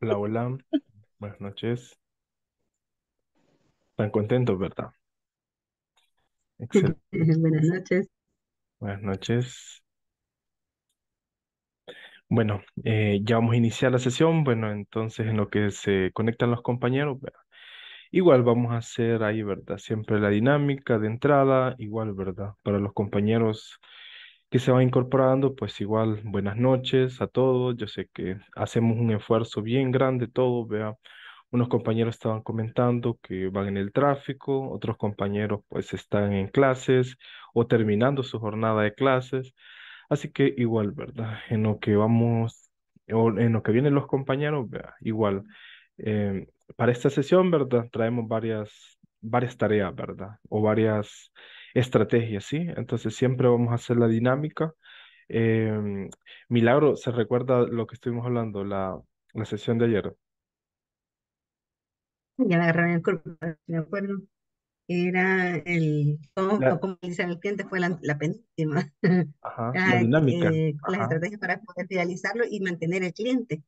Hola, hola. Buenas noches. Están contentos, ¿verdad? Excelente. Buenas noches. Buenas noches. Bueno, eh, ya vamos a iniciar la sesión. Bueno, entonces en lo que se conectan los compañeros, Igual vamos a hacer ahí, ¿verdad? Siempre la dinámica de entrada, igual, ¿verdad? Para los compañeros que se va incorporando, pues igual buenas noches a todos. Yo sé que hacemos un esfuerzo bien grande todos, vea. Unos compañeros estaban comentando que van en el tráfico, otros compañeros pues están en clases o terminando su jornada de clases. Así que igual, ¿verdad? En lo que vamos, o en lo que vienen los compañeros, vea, igual. Em, para esta sesión, ¿verdad? Traemos varias, varias tareas, ¿verdad? O varias estrategia, ¿sí? Entonces siempre vamos a hacer la dinámica. Em, Milagro, ¿se recuerda lo que estuvimos hablando la, la sesión de ayer? Ya la reunión me acuerdo. Era el, ¿cómo, el cliente? Fue la, penúltima. Ajá, la dinámica. Eh, con las estrategias para poder realizarlo y mantener el cliente.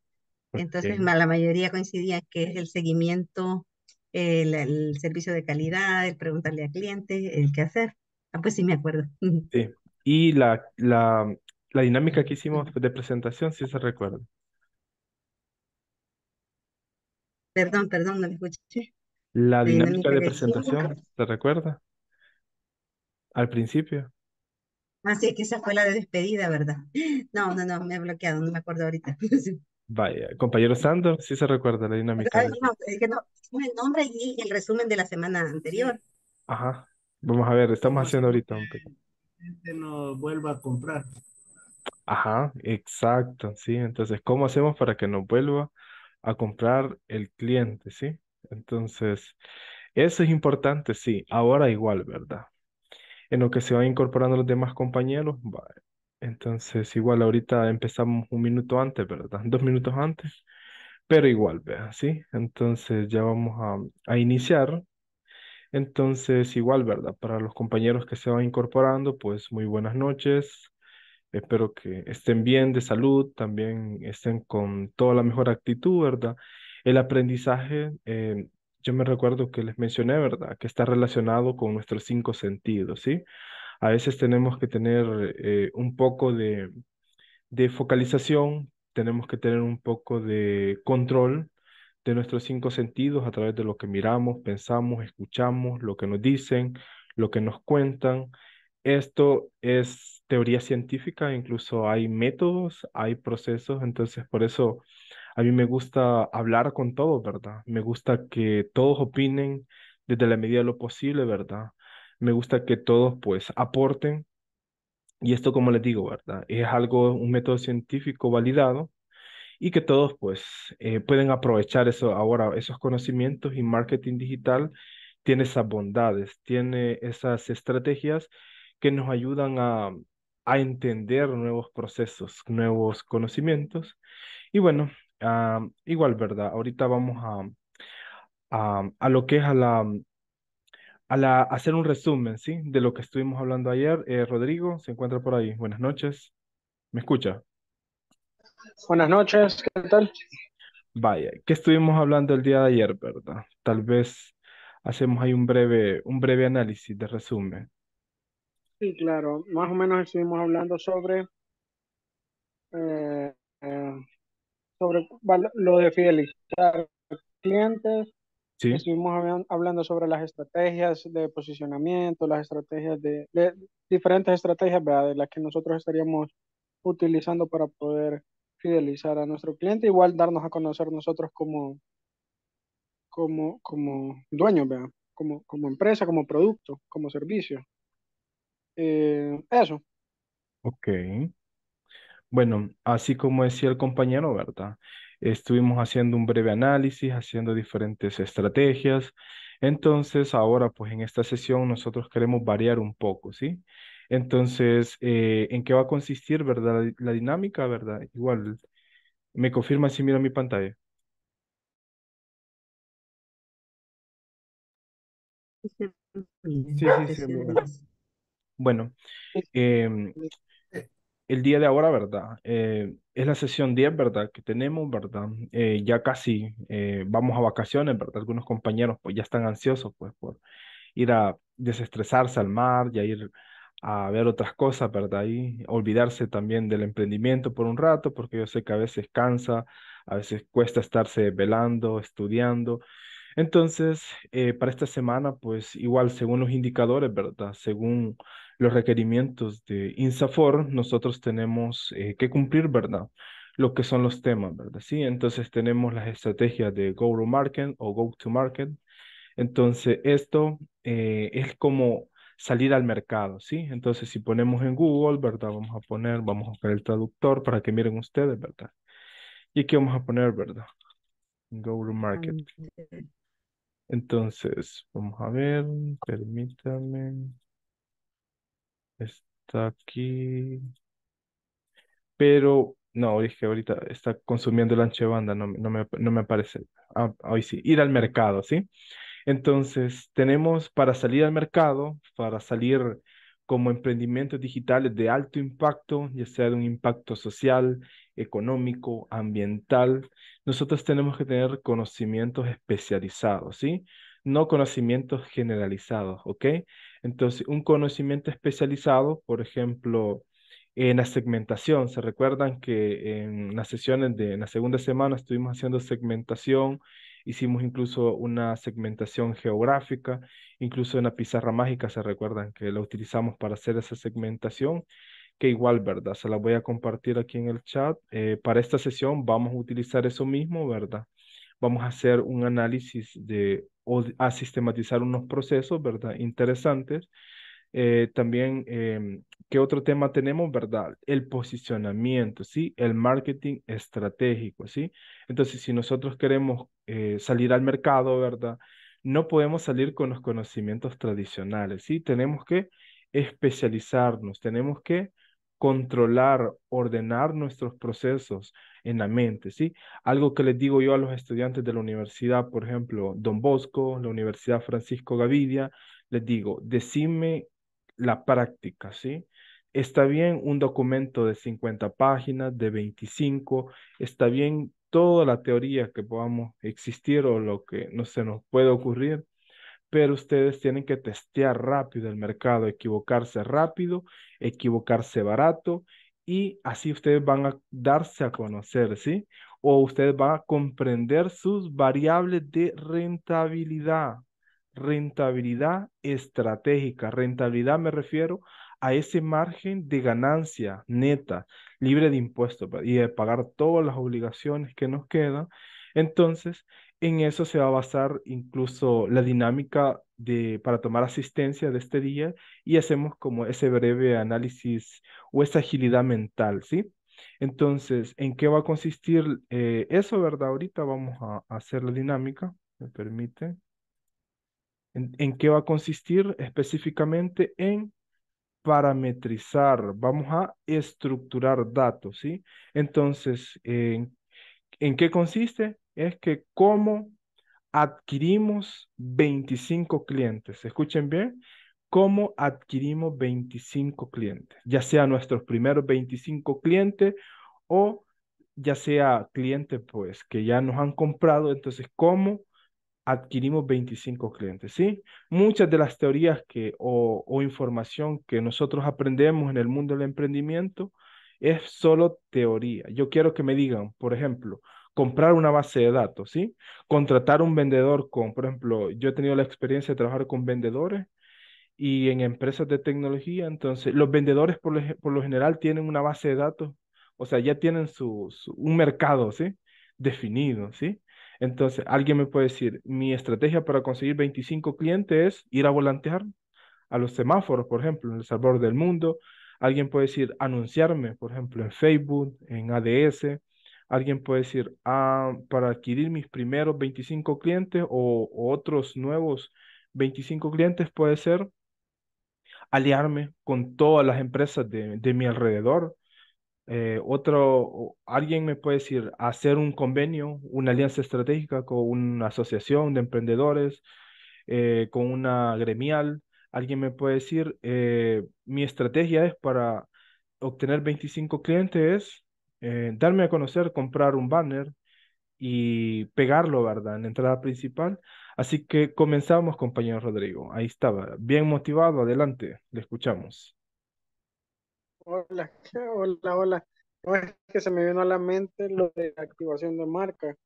Entonces, la mayoría coincidía que es el seguimiento el, servicio de calidad, el preguntarle al cliente, el qué hacer. Ah, pues sí, me acuerdo. Sí, y la, la, la dinámica que hicimos de presentación, si se recuerda. Perdón, perdón, no me escuché. La dinámica, de presentación, ¿se recuerda? Al principio. Así ah, sí, que esa fue la de despedida, ¿verdad? No, no, no, me he bloqueado, no me acuerdo ahorita. Vaya, compañero Sandor, sí se recuerda la dinámica. no, es que no, el nombre y el resumen de la semana anterior. Ajá, vamos a ver, estamos haciendo ahorita un pequeño. Que vuelva a comprar. Ajá, exacto, sí. Entonces, ¿cómo hacemos para que nos vuelva a comprar el cliente, sí? Entonces, eso es importante, sí. Ahora igual, ¿verdad? En lo que se van incorporando los demás compañeros, vale. Entonces, igual ahorita empezamos un minuto antes, ¿verdad? Dos minutos antes, pero igual, vea, ¿sí? Entonces ya vamos a, iniciar. Entonces, igual, ¿verdad? Para los compañeros que se van incorporando, pues muy buenas noches. Espero que estén bien de salud, también estén con toda la mejor actitud, ¿verdad? El aprendizaje, eh, yo me recuerdo que les mencioné, ¿verdad? Que está relacionado con nuestros cinco sentidos, ¿sí? a veces tenemos que tener eh, un poco de, de focalización, tenemos que tener un poco de control de nuestros cinco sentidos a través de lo que miramos, pensamos, escuchamos, lo que nos dicen, lo que nos cuentan. Esto es teoría científica, incluso hay métodos, hay procesos, entonces por eso a mí me gusta hablar con todos, ¿verdad? Me gusta que todos opinen desde la medida de lo posible, ¿verdad? me gusta que todos pues aporten. Y esto, como les digo, ¿verdad? Es algo, un método científico validado y que todos pues eh, pueden aprovechar eso ahora, esos conocimientos y marketing digital tiene esas bondades, tiene esas estrategias que nos ayudan a, entender nuevos procesos, nuevos conocimientos. Y bueno, ah, igual, ¿verdad? Ahorita vamos a, a, a, lo que es a la a, hacer un resumen ¿sí? de lo que estuvimos hablando ayer. Eh, Rodrigo se encuentra por ahí. Buenas noches. ¿Me escucha? Buenas noches, ¿qué tal? Vaya, ¿qué estuvimos hablando el día de ayer, verdad? Tal vez hacemos ahí un breve, un breve análisis de resumen. Sí, claro. Más o menos estuvimos hablando sobre, eh, eh, sobre lo de fidelizar clientes, Estuvimos hablando, sobre las estrategias de posicionamiento, las estrategias de, diferentes estrategias ¿verdad? de las que nosotros estaríamos utilizando para poder fidelizar a nuestro cliente, igual darnos a conocer nosotros como, como, como dueños, ¿verdad? Como, como empresa, como producto, como servicio. Eh, eso. Ok. Bueno, así como decía el compañero, ¿verdad? Estuvimos haciendo un breve análisis, haciendo diferentes estrategias. Entonces, ahora, pues en esta sesión nosotros queremos variar un poco, ¿sí? Entonces, eh, ¿en qué va a consistir, verdad? La dinámica, ¿verdad? Igual, me confirma si mira mi pantalla. Sí, sí, sí. Bueno, eh, el día de ahora, ¿verdad? Eh, es la sesión 10, ¿verdad? Que tenemos, ¿verdad? Eh, ya casi eh, vamos a vacaciones, ¿verdad? Algunos compañeros pues ya están ansiosos pues por ir a desestresarse al mar, ya ir a ver otras cosas, ¿verdad? Y olvidarse también del emprendimiento por un rato, porque yo sé que a veces cansa, a veces cuesta estarse velando, estudiando. Entonces, para esta semana, pues igual, según los indicadores, ¿verdad? Según los requerimientos de INSAFOR, nosotros tenemos eh, que cumplir, ¿verdad? Lo que son los temas, ¿verdad? Sí, entonces tenemos las estrategias de Go to Market o Go to Market. Entonces, esto eh, es como salir al mercado, ¿sí? Entonces, si ponemos en Google, ¿verdad? Vamos a poner, vamos a buscar el traductor para que miren ustedes, ¿verdad? Y aquí vamos a poner, ¿verdad? Go to Market. Entonces, vamos a ver, permítanme Está aquí. Pero, no, que ahorita está consumiendo la ancho no, no, me, no me aparece. Ah, hoy sí, ir al mercado, ¿sí? Entonces, tenemos para salir al mercado, para salir como emprendimientos digitales de alto impacto, ya sea de un impacto social, económico, ambiental, nosotros tenemos que tener conocimientos especializados, ¿sí? No conocimientos generalizados, ¿ok? Entonces, un conocimiento especializado, por ejemplo, en la segmentación. ¿Se recuerdan que en las sesiones de la segunda semana estuvimos haciendo segmentación? Hicimos incluso una segmentación geográfica, incluso en la pizarra mágica, ¿se recuerdan que la utilizamos para hacer esa segmentación? Que igual, ¿verdad? Se la voy a compartir aquí en el chat. Eh, para esta sesión vamos a utilizar eso mismo, ¿verdad? vamos a hacer un análisis de, o a sistematizar unos procesos, ¿verdad? Interesantes. Eh, también, em, ¿qué otro tema tenemos, verdad? El posicionamiento, ¿sí? El marketing estratégico, ¿sí? Entonces, si nosotros queremos eh, salir al mercado, ¿verdad? No podemos salir con los conocimientos tradicionales, ¿sí? Tenemos que especializarnos, tenemos que controlar, ordenar nuestros procesos en la mente, ¿sí? Algo que les digo yo a los estudiantes de la universidad, por ejemplo, Don Bosco, la Universidad Francisco Gavidia, les digo, decime la práctica, ¿sí? Está bien un documento de 50 páginas, de 25, está bien toda la teoría que podamos existir o lo que no se nos puede ocurrir, pero ustedes tienen que testear rápido el mercado, equivocarse rápido, equivocarse barato y así ustedes van a darse a conocer, ¿sí? O ustedes van a comprender sus variables de rentabilidad. Rentabilidad estratégica. Rentabilidad me refiero a ese margen de ganancia neta, libre de impuestos y de pagar todas las obligaciones que nos quedan. Entonces, en eso se va a basar incluso la dinámica de, para tomar asistencia de este día y hacemos como ese breve análisis o esa agilidad mental, ¿sí? Entonces, ¿en qué va a consistir eh, eso, verdad? Ahorita vamos a, hacer la dinámica, me permite. ¿En, qué va a consistir específicamente? En parametrizar, vamos a estructurar datos, ¿sí? Entonces, eh, ¿en qué consiste? es que cómo adquirimos 25 clientes. Escuchen bien, cómo adquirimos 25 clientes, ya sea nuestros primeros 25 clientes o ya sea clientes pues que ya nos han comprado, entonces cómo adquirimos 25 clientes, ¿sí? Muchas de las teorías que o, o información que nosotros aprendemos en el mundo del emprendimiento es solo teoría. Yo quiero que me digan, por ejemplo, comprar una base de datos, ¿sí? Contratar un vendedor con, por ejemplo, yo he tenido la experiencia de trabajar con vendedores y en empresas de tecnología, entonces los vendedores por lo, general tienen una base de datos, o sea, ya tienen su, un mercado, ¿sí? Definido, ¿sí? Entonces, alguien me puede decir, mi estrategia para conseguir 25 clientes es ir a volantear a los semáforos, por ejemplo, en el Salvador del Mundo. Alguien puede decir, anunciarme, por ejemplo, en Facebook, en ADS, Alguien puede decir, ah, para adquirir mis primeros 25 clientes o, otros nuevos 25 clientes puede ser aliarme con todas las empresas de, mi alrededor. Eh, otro, alguien me puede decir hacer un convenio, una alianza estratégica con una asociación de emprendedores, eh, con una gremial. Alguien me puede decir, eh, mi estrategia es para obtener 25 clientes, eh, darme a conocer, comprar un banner y pegarlo, ¿verdad? En entrada principal. Así que comenzamos, compañero Rodrigo. Ahí estaba, bien motivado, adelante, le escuchamos. Hola, hola, hola. No es que se me vino a la mente lo de activación de marca.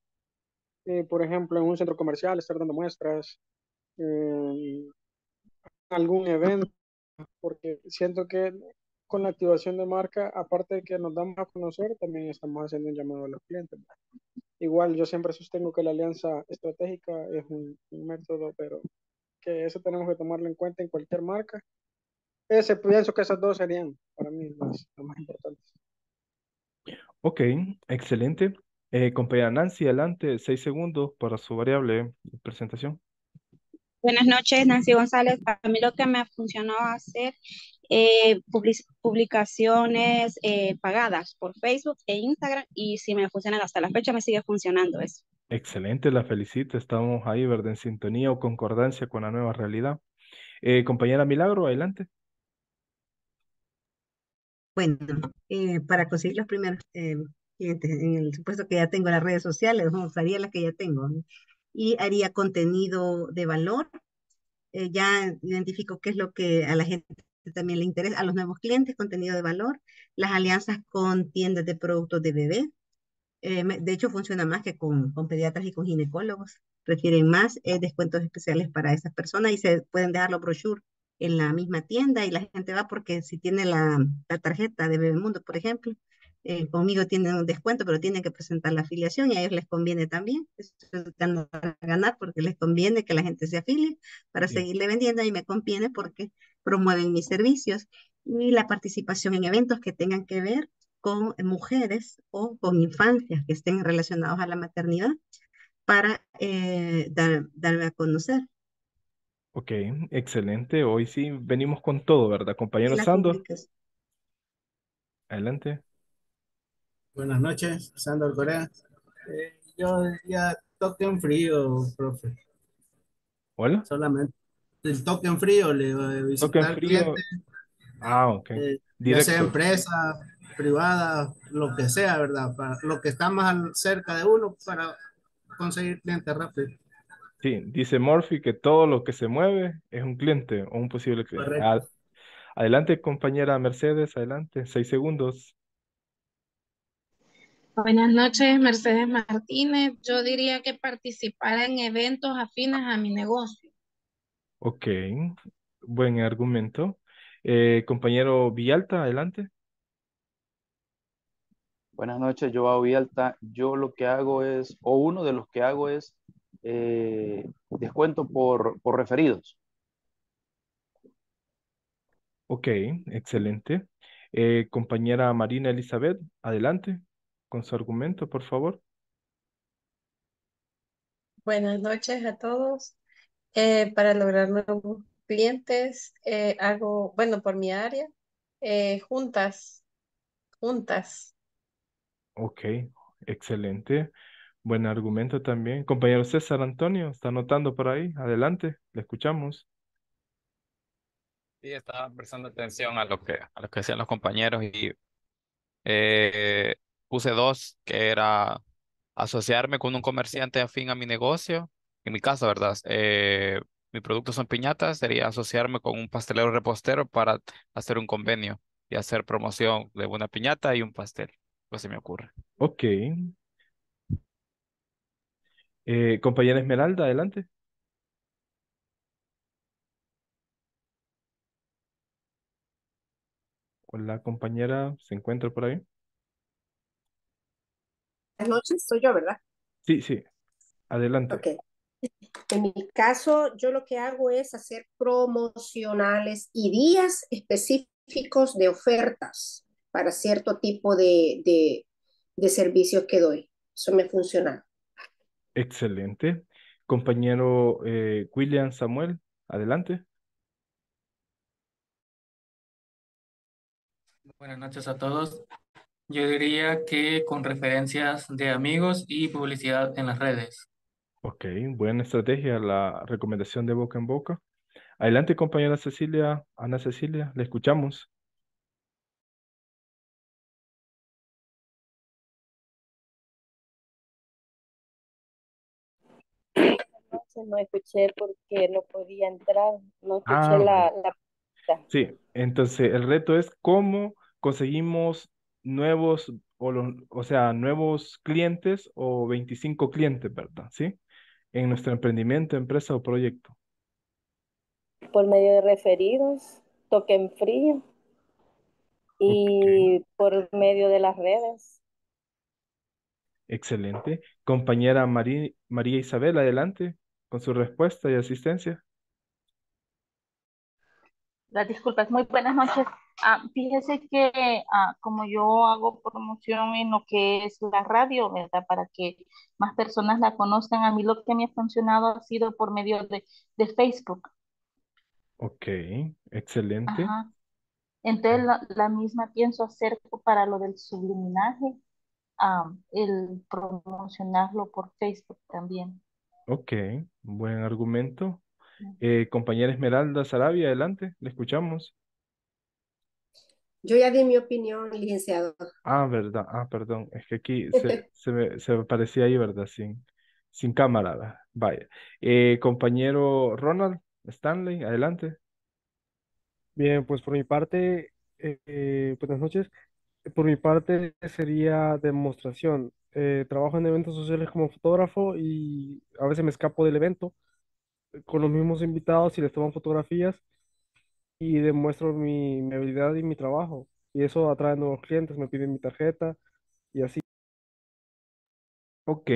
Eh, por ejemplo, en un centro comercial, estar dando muestras, eh, algún evento, porque siento que con la activación de marca, aparte de que nos damos a conocer, también estamos haciendo un llamado a los clientes. Igual yo siempre sostengo que la alianza estratégica es un, método, pero que eso tenemos que tomarlo en cuenta en cualquier marca. Ese, pienso que esas dos serían para mí las, más importantes. Ok, excelente. Eh, compañera Nancy, adelante, seis segundos para su variable presentación. Buenas noches, Nancy González. Para mí lo que me ha funcionó hacer eh, publicaciones eh, pagadas por Facebook e Instagram y si me funcionan hasta la fecha me sigue funcionando eso. Excelente, la felicito. Estamos ahí, ¿verdad? En sintonía o concordancia con la nueva realidad. Eh, compañera Milagro, adelante. Bueno, para conseguir los primeros clientes, en el supuesto que ya tengo las redes sociales, usaría las que ya tengo y haría contenido de valor ya identifico qué es lo que a la gente este, también le interesa, a los nuevos clientes, contenido de valor, las alianzas con tiendas de productos de bebé. Eh, de hecho, funciona más que con, con pediatras y con ginecólogos. Refieren más eh, descuentos especiales para esas personas y se pueden dejar los brochures en la misma tienda y la gente va porque si tiene la, la tarjeta de Bebemundo, por ejemplo, eh, conmigo tienen un descuento, pero tienen que presentar la afiliación y a ellos les conviene también. Eso ganar porque les conviene que la gente se afilie para seguirle vendiendo y me conviene porque promueven mis servicios y la participación en eventos que tengan que ver con mujeres o con infancias que estén relacionados a la maternidad para eh, darme a conocer. Ok, excelente. Hoy sí venimos con todo, ¿verdad, compañero Sandor? Adelante. Buenas noches, Sandor Corea. Eh, yo ya toque en frío, profe. Hola. Solamente, el token frío, le visitar clientes. Ah, ok. Eh, ya empresa, privada, lo que sea, ¿verdad? Para lo que está más cerca de uno para conseguir clientes rápido. Sí, dice Murphy que todo lo que se mueve es un cliente o un posible cliente. adelante, compañera Mercedes, adelante, seis segundos. Buenas noches, Mercedes Martínez. Yo diría que participar en eventos afines a mi negocio. Ok, buen argumento. Eh, compañero Villalta, adelante. Buenas noches, Joao Villalta. Yo lo que hago es, o uno de los que hago es eh, descuento por, por referidos. Ok, excelente. Eh, compañera Marina Elizabeth, adelante con su argumento, por favor. Buenas noches a todos. Eh, para lograr nuevos clientes, algo, eh, hago, bueno, por mi área, eh, juntas, juntas. Ok, excelente. Buen argumento también. Compañero César Antonio, está anotando por ahí. Adelante, le escuchamos. Sí, estaba prestando atención a lo que, a lo que decían los compañeros y puse dos, que era asociarme con un comerciante afín a mi negocio en mi casa, ¿verdad? Eh, mi producto son piñatas, sería asociarme con un pastelero repostero para hacer un convenio y hacer promoción de una piñata y un pastel. Pues se me ocurre. Ok. Eh, compañera Esmeralda, adelante. Hola, compañera, ¿se encuentra por ahí? Buenas noches, soy yo, ¿verdad? Sí, sí. Adelante. Ok. En mi caso, yo lo que hago es hacer promocionales y días específicos de ofertas para cierto tipo de, servicios que doy. Eso me funciona. Excelente. Compañero eh, William Samuel, adelante. Buenas noches a todos. Yo diría que con referencias de amigos y publicidad en las redes. Ok, buena estrategia la recomendación de boca en boca. Adelante, compañera Cecilia, Ana Cecilia, le escuchamos. No escuché porque no podía entrar, no escuché ah, la, la... Sí, entonces el reto es cómo conseguimos nuevos, o, lo, o sea, nuevos clientes o 25 clientes, ¿verdad? ¿Sí? en nuestro emprendimiento, empresa o proyecto? Por medio de referidos, en frío y por medio de las redes. Excelente. Compañera María Isabel, adelante con su respuesta y asistencia. Las disculpas, muy buenas noches. Ah, fíjese que ah, como yo hago promoción en lo que es la radio, ¿verdad? Para que más personas la conozcan, a mí lo que me ha funcionado ha sido por medio de, de Facebook. Ok, excelente. Entonces ah. la, misma pienso hacer para lo del subliminaje, ah, el promocionarlo por Facebook también. Ok, buen argumento. Eh, compañera Esmeralda Sarabia, adelante, le escuchamos. Yo ya di mi opinión, licenciado. Ah, verdad. Ah, perdón. Es que aquí se, se, me, parecía ahí, ¿verdad? Sin, sin cámara. Vaya. Eh, compañero Ronald, Stanley, adelante. Bien, pues por mi parte, eh, buenas noches. Por mi parte sería demostración. Eh, trabajo en eventos sociales como fotógrafo y a veces me escapo del evento con los mismos invitados y les toman fotografías y demuestro mi, habilidad y mi trabajo. Y eso atrae nuevos clientes, me piden mi tarjeta y así. Ok.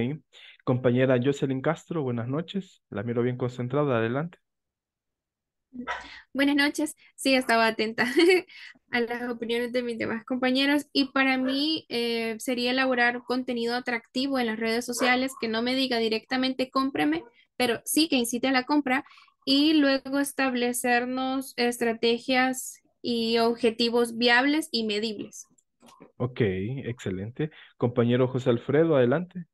Compañera Jocelyn Castro, buenas noches. La miro bien concentrada. Adelante. Buenas noches. Sí, estaba atenta a las opiniones de mis demás compañeros y para mí eh, sería elaborar contenido atractivo en las redes sociales que no me diga directamente cómprame, pero sí que incite a la compra y luego establecernos estrategias y objetivos viables y medibles. Ok, excelente. Compañero José Alfredo, adelante.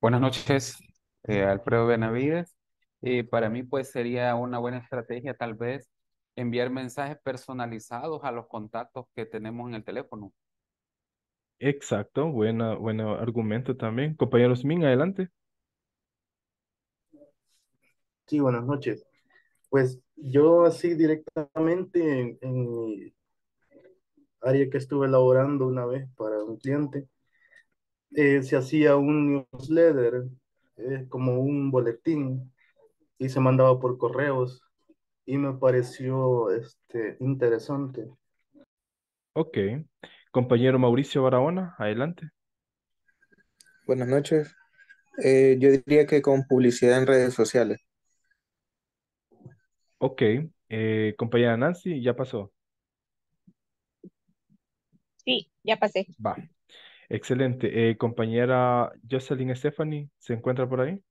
Buenas noches, eh, Alfredo Benavides. y para mí, pues sería una buena estrategia tal vez enviar mensajes personalizados a los contactos que tenemos en el teléfono. Exacto, buena, buen argumento también. Compañero Smith, adelante. Sí, buenas noches. Pues yo así directamente en, mi área que estuve elaborando una vez para un cliente, eh, se hacía un newsletter, eh, como un boletín, y se mandaba por correos, y me pareció este, interesante. Ok. Compañero Mauricio Barahona, adelante. Buenas noches. Eh, yo diría que con publicidad en redes sociales. Ok, eh, compañera Nancy, ya pasó. Sí, ya pasé. Va. Excelente. Eh, compañera Jocelyn Stephanie, ¿se encuentra por ahí?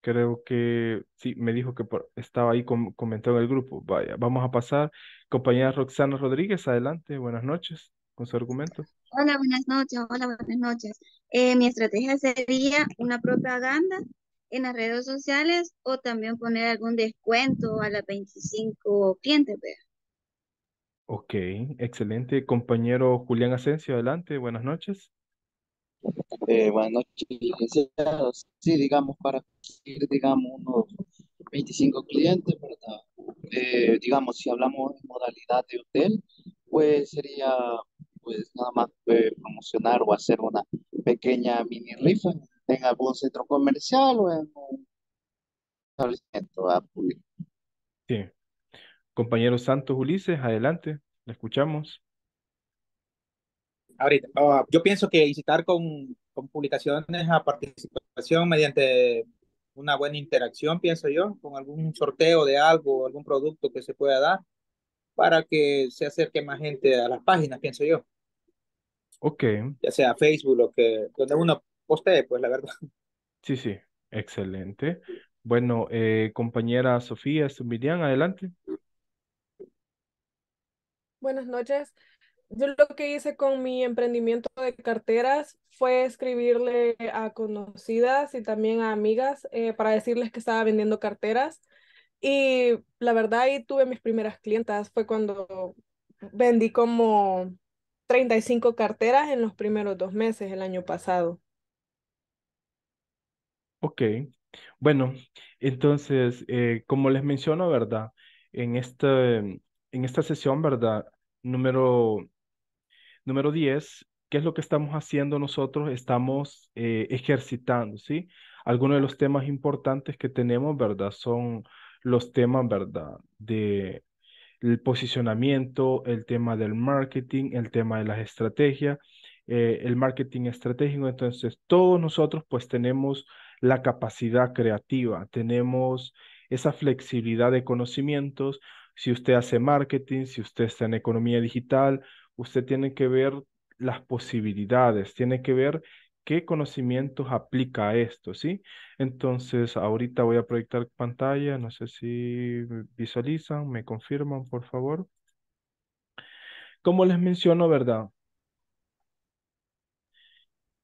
Creo que sí, me dijo que estaba ahí comentando el grupo. Vaya, vamos a pasar. Compañera Roxana Rodríguez, adelante, buenas noches con su argumento. Hola, buenas noches. Hola, buenas noches. Eh, mi estrategia sería una propaganda en las redes sociales o también poner algún descuento a las 25 clientes. Ok, excelente. Compañero Julián Asensio, adelante, buenas noches. Eh, buenas noches, Sí, digamos, para conseguir, digamos, unos 25 clientes, ¿verdad? Eh, digamos, si hablamos en modalidad de hotel, pues sería pues nada más puede promocionar o hacer una pequeña mini rifa en algún centro comercial o en un establecimiento público. Sí. Compañero Santos Ulises, adelante, le escuchamos. Ahorita, ah, yo pienso que incitar con, con publicaciones a participación mediante una buena interacción, pienso yo, con algún sorteo de algo, algún producto que se pueda dar para que se acerque más gente a las páginas, pienso yo. Ok. Ya sea Facebook, o que, donde uno postee, pues la verdad. Sí, sí, excelente. Bueno, eh, compañera Sofía Zumbilián, adelante. Buenas noches. Yo lo que hice con mi emprendimiento de carteras fue escribirle a conocidas y también a amigas eh, para decirles que estaba vendiendo carteras. Y la verdad ahí tuve mis primeras clientas. Fue cuando vendí como 35 carteras en los primeros dos meses el año pasado. Ok, bueno, entonces, eh, como les menciono, ¿verdad? En, este, en esta sesión, ¿verdad? Número, número 10, ¿qué es lo que estamos haciendo nosotros? Estamos eh, ejercitando, ¿sí? Algunos de los temas importantes que tenemos, ¿verdad? Son los temas, ¿verdad? De el posicionamiento, el tema del marketing, el tema de las estrategias, eh, el marketing estratégico. Entonces, todos nosotros pues tenemos la capacidad creativa, tenemos esa flexibilidad de conocimientos. Si usted hace marketing, si usted está en economía digital, usted tiene que ver las posibilidades, tiene que ver qué conocimientos aplica a esto, ¿sí? Entonces, ahorita voy a proyectar pantalla, no sé si visualizan, me confirman, por favor. Como les menciono, ¿verdad?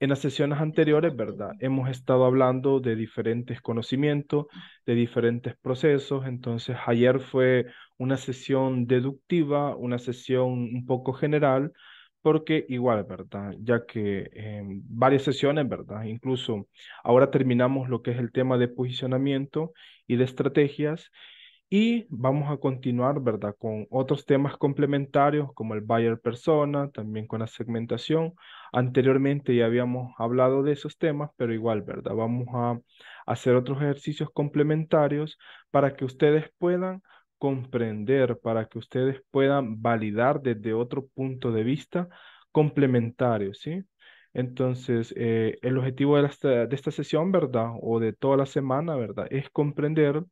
En las sesiones anteriores, ¿verdad? Hemos estado hablando de diferentes conocimientos, de diferentes procesos. Entonces, ayer fue una sesión deductiva, una sesión un poco general, porque igual, ¿verdad? Ya que en em, varias sesiones, ¿verdad? Incluso ahora terminamos lo que es el tema de posicionamiento y de estrategias y vamos a continuar, ¿verdad? Con otros temas complementarios como el buyer persona, también con la segmentación. Anteriormente ya habíamos hablado de esos temas, pero igual, ¿verdad? Vamos a hacer otros ejercicios complementarios para que ustedes puedan comprender para que ustedes puedan validar desde otro punto de vista complementario, ¿sí? Entonces, eh, el objetivo de, esta sesión, ¿verdad? O de toda la semana, ¿verdad? Es comprender,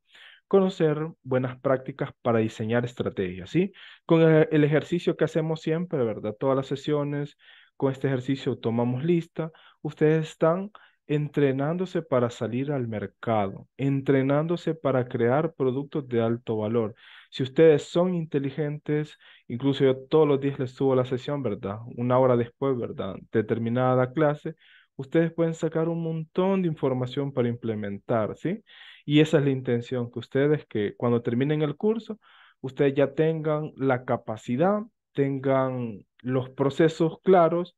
conocer buenas prácticas para diseñar estrategias, ¿sí? Con el ejercicio que hacemos siempre, ¿verdad? Todas las sesiones, con este ejercicio tomamos lista, ustedes están entrenándose para salir al mercado, entrenándose para crear productos de alto valor. Si ustedes son inteligentes, incluso yo todos los días les subo la sesión, ¿verdad? Una hora después, ¿verdad? Determinada clase, ustedes pueden sacar un montón de información para implementar, ¿sí? Y esa es la intención, que ustedes que cuando terminen el curso, ustedes ya tengan la capacidad, tengan los procesos claros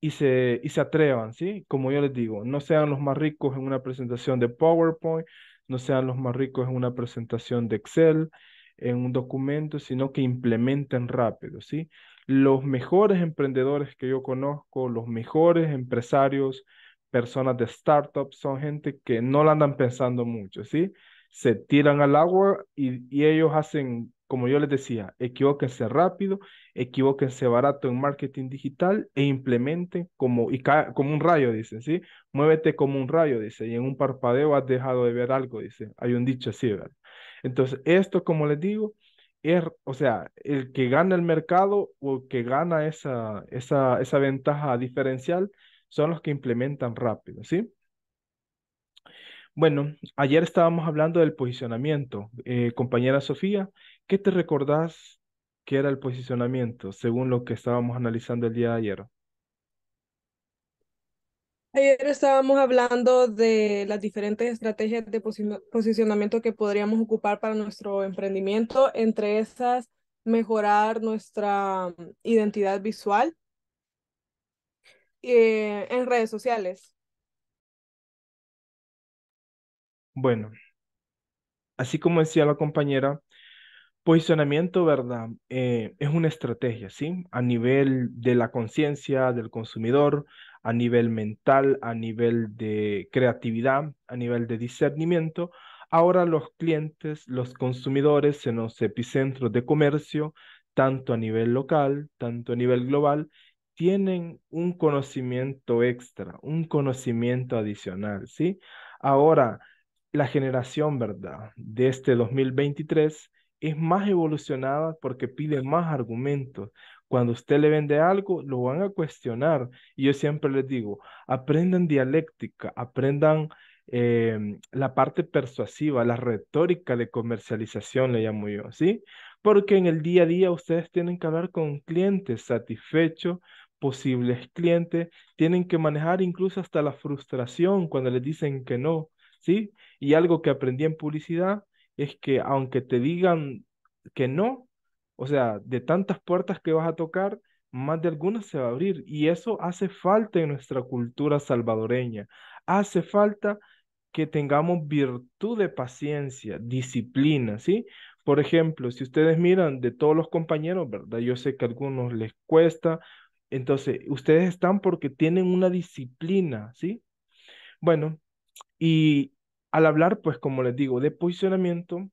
y se, y se atrevan, ¿sí? Como yo les digo, no sean los más ricos en una presentación de PowerPoint, no sean los más ricos en una presentación de Excel, en un documento, sino que implementen rápido, ¿sí? Los mejores emprendedores que yo conozco, los mejores empresarios, personas de startups, son gente que no la andan pensando mucho, ¿sí? Se tiran al agua y, y ellos hacen como yo les decía, equivóquense rápido, equivóquense barato en marketing digital e implemente como, y como un rayo, dice ¿sí? Muévete como un rayo, dice, y en un parpadeo has dejado de ver algo, dice. Hay un dicho así, ¿verdad? Entonces, esto, como les digo, es, o sea, el que gana el mercado o el que gana esa, esa, ventaja diferencial son los que implementan rápido, ¿sí? Bueno, ayer estábamos hablando del posicionamiento. Eh, compañera Sofía, ¿Qué te recordás que era el posicionamiento según lo que estábamos analizando el día de ayer? Ayer estábamos hablando de las diferentes estrategias de posicionamiento que podríamos ocupar para nuestro emprendimiento, entre esas mejorar nuestra mm, identidad visual eh, en redes sociales. Bueno, así como decía la compañera, Posicionamiento, ¿verdad? Eh, es una estrategia, ¿sí? A nivel de la conciencia del consumidor, a nivel mental, a nivel de creatividad, a nivel de discernimiento. Ahora los clientes, los consumidores en los epicentros de comercio, tanto a nivel local, tanto a nivel global, tienen un conocimiento extra, un conocimiento adicional, ¿sí? Ahora, la generación, ¿verdad? De este 2023 es más evolucionada porque pide más argumentos. Cuando usted le vende algo, lo van a cuestionar. Y yo siempre les digo, aprendan dialéctica, aprendan em, la parte persuasiva, la retórica de comercialización, le llamo yo, ¿sí? Porque en el día a día ustedes tienen que hablar con clientes satisfechos, posibles clientes, tienen que manejar incluso hasta la frustración cuando les dicen que no, ¿sí? Y algo que aprendí en publicidad es que aunque te digan que no, o sea, de tantas puertas que vas a tocar, más de algunas se va a abrir. Y eso hace falta en nuestra cultura salvadoreña. Hace falta que tengamos virtud de paciencia, disciplina, ¿sí? Por ejemplo, si ustedes miran de todos los compañeros, ¿verdad? Yo sé que a algunos les cuesta, entonces ustedes están porque tienen una disciplina, ¿sí? Bueno, y al hablar, pues como les digo, de posicionamiento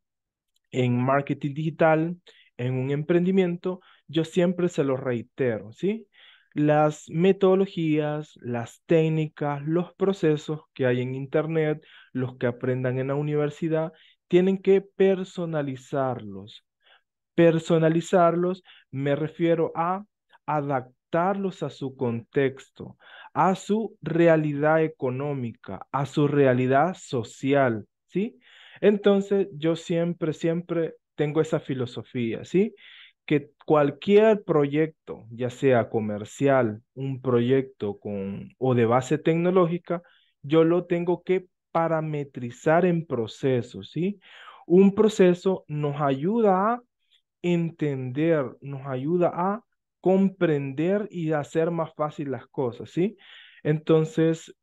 en marketing digital, en un emprendimiento, yo siempre se lo reitero, ¿sí? Las metodologías, las técnicas, los procesos que hay en Internet, los que aprendan en la universidad, tienen que personalizarlos. Personalizarlos me refiero a adaptar a su contexto, a su realidad económica, a su realidad social, ¿sí? Entonces, yo siempre, siempre tengo esa filosofía, ¿sí? Que cualquier proyecto, ya sea comercial, un proyecto con o de base tecnológica, yo lo tengo que parametrizar en procesos, ¿sí? Un proceso nos ayuda a entender, nos ayuda a comprender y hacer más fácil las cosas, ¿sí? Entonces,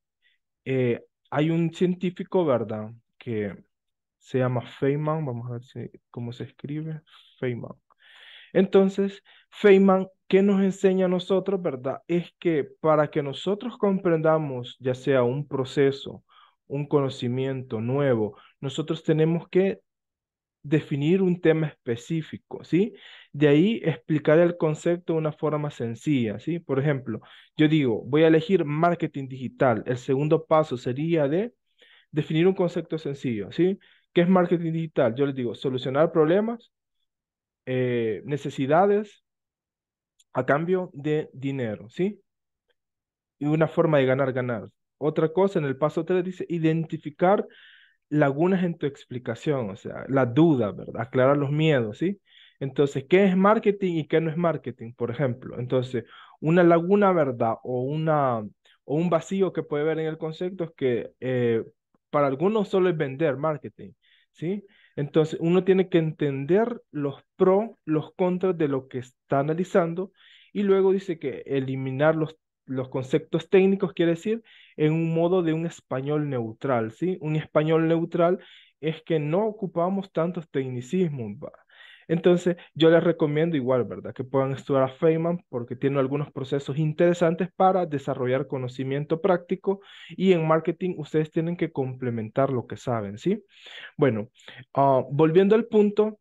eh, hay un científico, ¿verdad? Que se llama Feynman, vamos a ver cómo se escribe, Feynman. Entonces, Feynman, ¿qué nos enseña a nosotros, verdad? Es que para que nosotros comprendamos ya sea un proceso, un conocimiento nuevo, nosotros tenemos que definir un tema específico, ¿sí? De ahí explicar el concepto de una forma sencilla, ¿sí? Por ejemplo, yo digo, voy a elegir marketing digital. El segundo paso sería de definir un concepto sencillo, ¿sí? ¿Qué es marketing digital? Yo les digo, solucionar problemas, eh, necesidades a cambio de dinero, ¿sí? Y una forma de ganar, ganar. Otra cosa, en el paso 3 dice identificar lagunas en tu explicación, o sea, la duda, ¿verdad? Aclarar los miedos, ¿sí? Entonces, ¿qué es marketing y qué no es marketing, por ejemplo? Entonces, una laguna, ¿verdad? O, una, o un vacío que puede haber en el concepto es que eh, para algunos solo es vender marketing, ¿sí? Entonces, uno tiene que entender los pros, los contras de lo que está analizando y luego dice que eliminar los, los conceptos técnicos quiere decir en un modo de un español neutral, ¿sí? Un español neutral es que no ocupamos tantos tecnicismos, entonces, yo les recomiendo igual, ¿verdad? Que puedan estudiar a Feynman porque tiene algunos procesos interesantes para desarrollar conocimiento práctico y en marketing ustedes tienen que complementar lo que saben, ¿sí? Bueno, ah, volviendo al punto,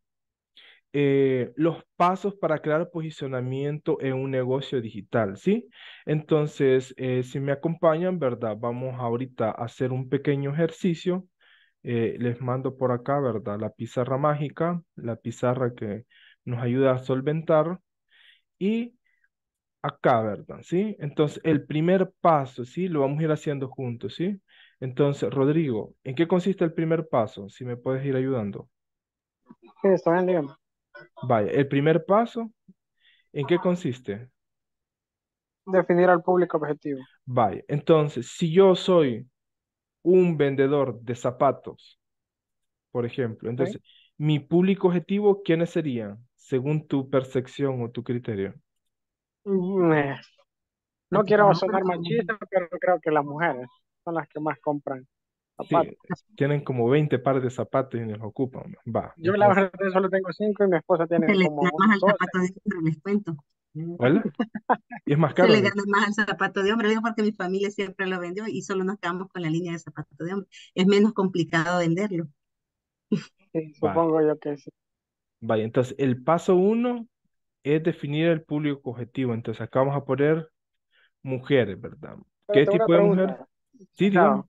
eh, los pasos para crear posicionamiento en un negocio digital, ¿sí? Entonces, eh, si me acompañan, ¿verdad? Vamos ahorita a hacer un pequeño ejercicio eh, les mando por acá, ¿verdad? La pizarra mágica, la pizarra que nos ayuda a solventar y acá, ¿verdad? ¿Sí? Entonces, el primer paso, ¿sí? Lo vamos a ir haciendo juntos, ¿sí? Entonces, Rodrigo, ¿en qué consiste el primer paso? Si me puedes ir ayudando. Sí, está bien, dígame. Vaya, el primer paso, ¿en qué consiste? Definir al público objetivo. Vaya, entonces, si yo soy un vendedor de zapatos, por ejemplo. Entonces, mi público objetivo, ¿quiénes serían según tu percepción o tu criterio? Mm, eh, no quiero sonar machista, pero creo que las mujeres son las que más compran zapatos. tienen como 20 pares de zapatos y nos ocupan. Yo la verdad solo tengo 5 y mi esposa tiene como... cuento. Mm. vale Y es más caro. le gana más al zapato de hombre, digo porque mi familia siempre lo vendió y solo nos quedamos con la línea de zapato de hombre. Es menos complicado venderlo. supongo yo que sí. Vaya, entonces el paso uno es definir el público objetivo. Entonces acá vamos a poner mujeres, ¿verdad? ¿Qué tipo de mujer? Sí, claro.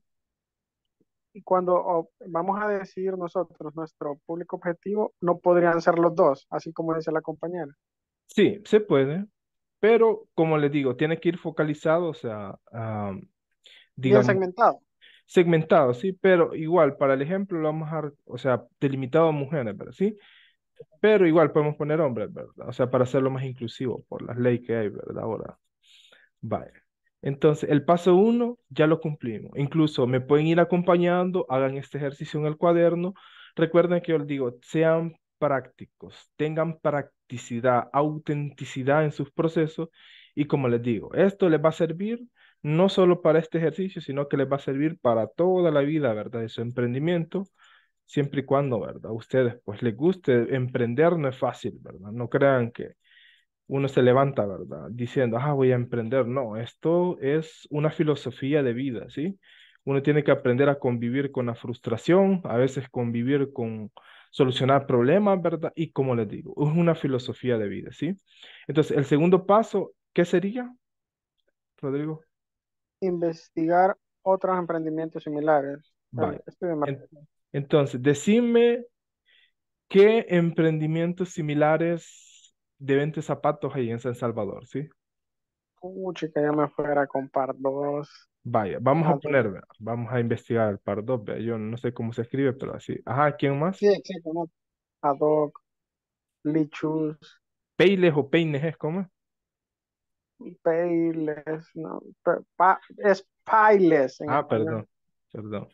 Y cuando vamos a decidir nosotros nuestro público objetivo, no podrían ser los dos, así como dice la compañera. Sí, se puede, pero como les digo, tiene que ir focalizado, o sea, digamos... segmentado. Segmentado, sí, pero igual, para el ejemplo lo vamos a, o sea, delimitado a mujeres, ¿verdad? Sí, pero igual podemos poner hombres, ¿verdad? O sea, para hacerlo más inclusivo por las leyes que hay, ¿verdad? Ahora, vale. Entonces, el paso uno ya lo cumplimos. Incluso me pueden ir acompañando, hagan este ejercicio en el cuaderno. Recuerden que yo les digo, sean prácticos, tengan practicidad, autenticidad en sus procesos y como les digo, esto les va a servir no solo para este ejercicio, sino que les va a servir para toda la vida, ¿verdad? De su emprendimiento, siempre y cuando, ¿verdad? A ustedes, pues les guste, emprender no es fácil, ¿verdad? No crean que uno se levanta, ¿verdad? Diciendo, ah, voy a emprender. No, esto es una filosofía de vida, ¿sí? Uno tiene que aprender a convivir con la frustración, a veces convivir con solucionar problemas, ¿verdad? Y como les digo, es una filosofía de vida, ¿sí? Entonces, el segundo paso, ¿qué sería, Rodrigo? Investigar otros emprendimientos similares. Vale. Entonces, decime qué emprendimientos similares de 20 zapatos hay en San Salvador, ¿sí? Uy, ya me fuera a comprar dos. Vaya, vamos a poner, vamos a investigar el par 2, yo no sé cómo se escribe, pero así. Ajá, ¿quién más? Sí, exacto, ¿no? Ad hoc, lichus, ¿Peiles o peines es como? peiles, no, es pailes Ah, perdón, perdón.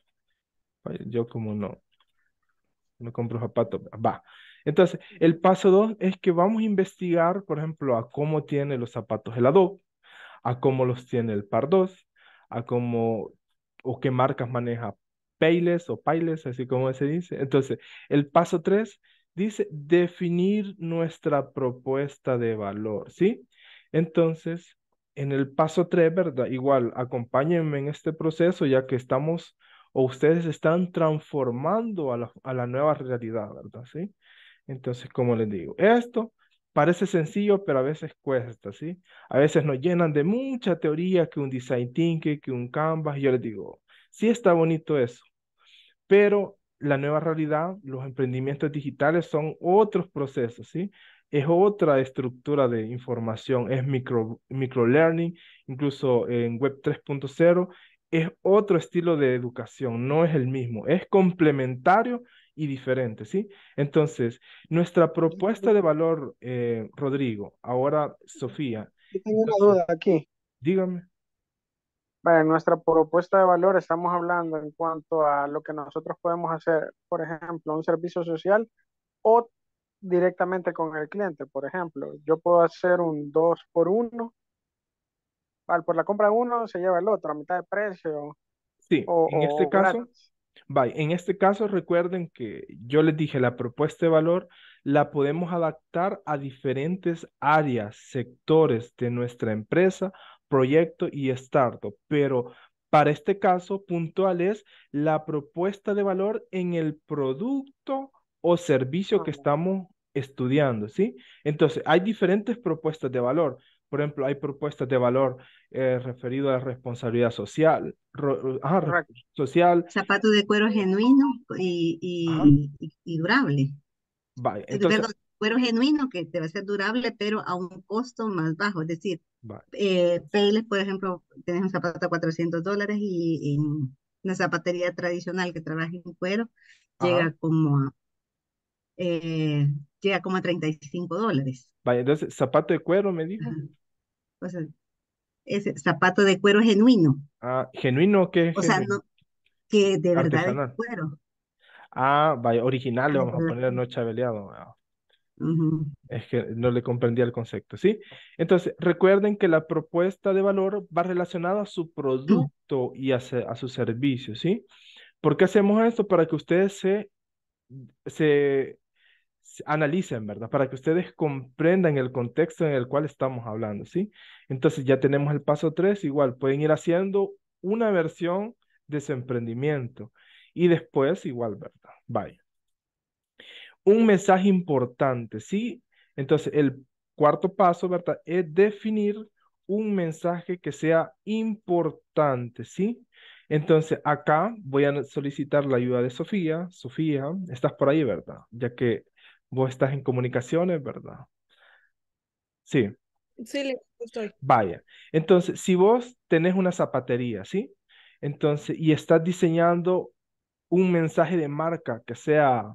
Yo como no, no compro zapatos, va. Entonces, el paso 2 es que vamos a investigar, por ejemplo, a cómo tiene los zapatos el ad hoc, a cómo los tiene el par 2 a cómo o qué marcas maneja Payless o Pailes así como se dice. Entonces, el paso 3 dice definir nuestra propuesta de valor, ¿sí? Entonces, en el paso 3, ¿verdad? Igual, acompáñenme en este proceso ya que estamos o ustedes están transformando a la, a la nueva realidad, ¿verdad? ¿Sí? Entonces, como les digo, esto Parece sencillo, pero a veces cuesta, ¿sí? A veces nos llenan de mucha teoría, que un design thinking, que un canvas, y yo les digo, sí está bonito eso, pero la nueva realidad, los emprendimientos digitales son otros procesos, ¿sí? Es otra estructura de información, es micro, micro learning, incluso en Web 3.0, es otro estilo de educación, no es el mismo, es complementario, y diferente, ¿sí? Entonces, nuestra propuesta de valor, eh, Rodrigo, ahora Sofía. Yo tengo una duda aquí. Dígame. Bueno, nuestra propuesta de valor estamos hablando en cuanto a lo que nosotros podemos hacer, por ejemplo, un servicio social o directamente con el cliente. Por ejemplo, yo puedo hacer un 2 por 1. Por la compra de uno se lleva el otro a mitad de precio. Sí, o, en este caso, en este caso, recuerden que yo les dije, la propuesta de valor la podemos adaptar a diferentes áreas, sectores de nuestra empresa, proyecto y startup, pero para este caso puntual es la propuesta de valor en el producto o servicio que estamos estudiando, ¿sí? Entonces, hay diferentes propuestas de valor. Por ejemplo, hay propuestas de valor eh, referido a la responsabilidad social, Ah, social. Zapato de cuero genuino y, y, y, durable. Vale, eh, entonces, cuero genuino que te va a ser durable, pero a un costo más bajo. Es decir, vale. eh, por ejemplo, tenés un zapato a 400 dólares y, y una zapatería tradicional que trabaja en cuero, llega como a llega eh, como a 35 dólares. Vaya, entonces, zapato de cuero, me dijo. O ese zapato de cuero genuino. Ah, ¿genuino qué? O sea, no, que de verdad es cuero. Ah, vaya, original le vamos a poner, no chabeleado. Es que no le comprendía el concepto, ¿sí? Entonces, recuerden que la propuesta de valor va relacionada a su producto y a, a, su servicio, ¿sí? ¿Por qué hacemos esto? Para que ustedes se, se analicen, ¿verdad? Para que ustedes comprendan el contexto en el cual estamos hablando, ¿sí? Entonces ya tenemos el paso tres igual pueden ir haciendo una versión de su emprendimiento y después igual, ¿verdad? Vaya. Un mensaje importante, ¿sí? Entonces el cuarto paso, ¿verdad? Es definir un mensaje que sea importante, ¿sí? Entonces, acá voy a solicitar la ayuda de Sofía. Sofía, estás por ahí, ¿verdad? Ya que Vos estás en comunicaciones, ¿verdad? Sí. Sí, estoy. Vaya. Entonces, si vos tenés una zapatería, ¿sí? Entonces, y estás diseñando un mensaje de marca que sea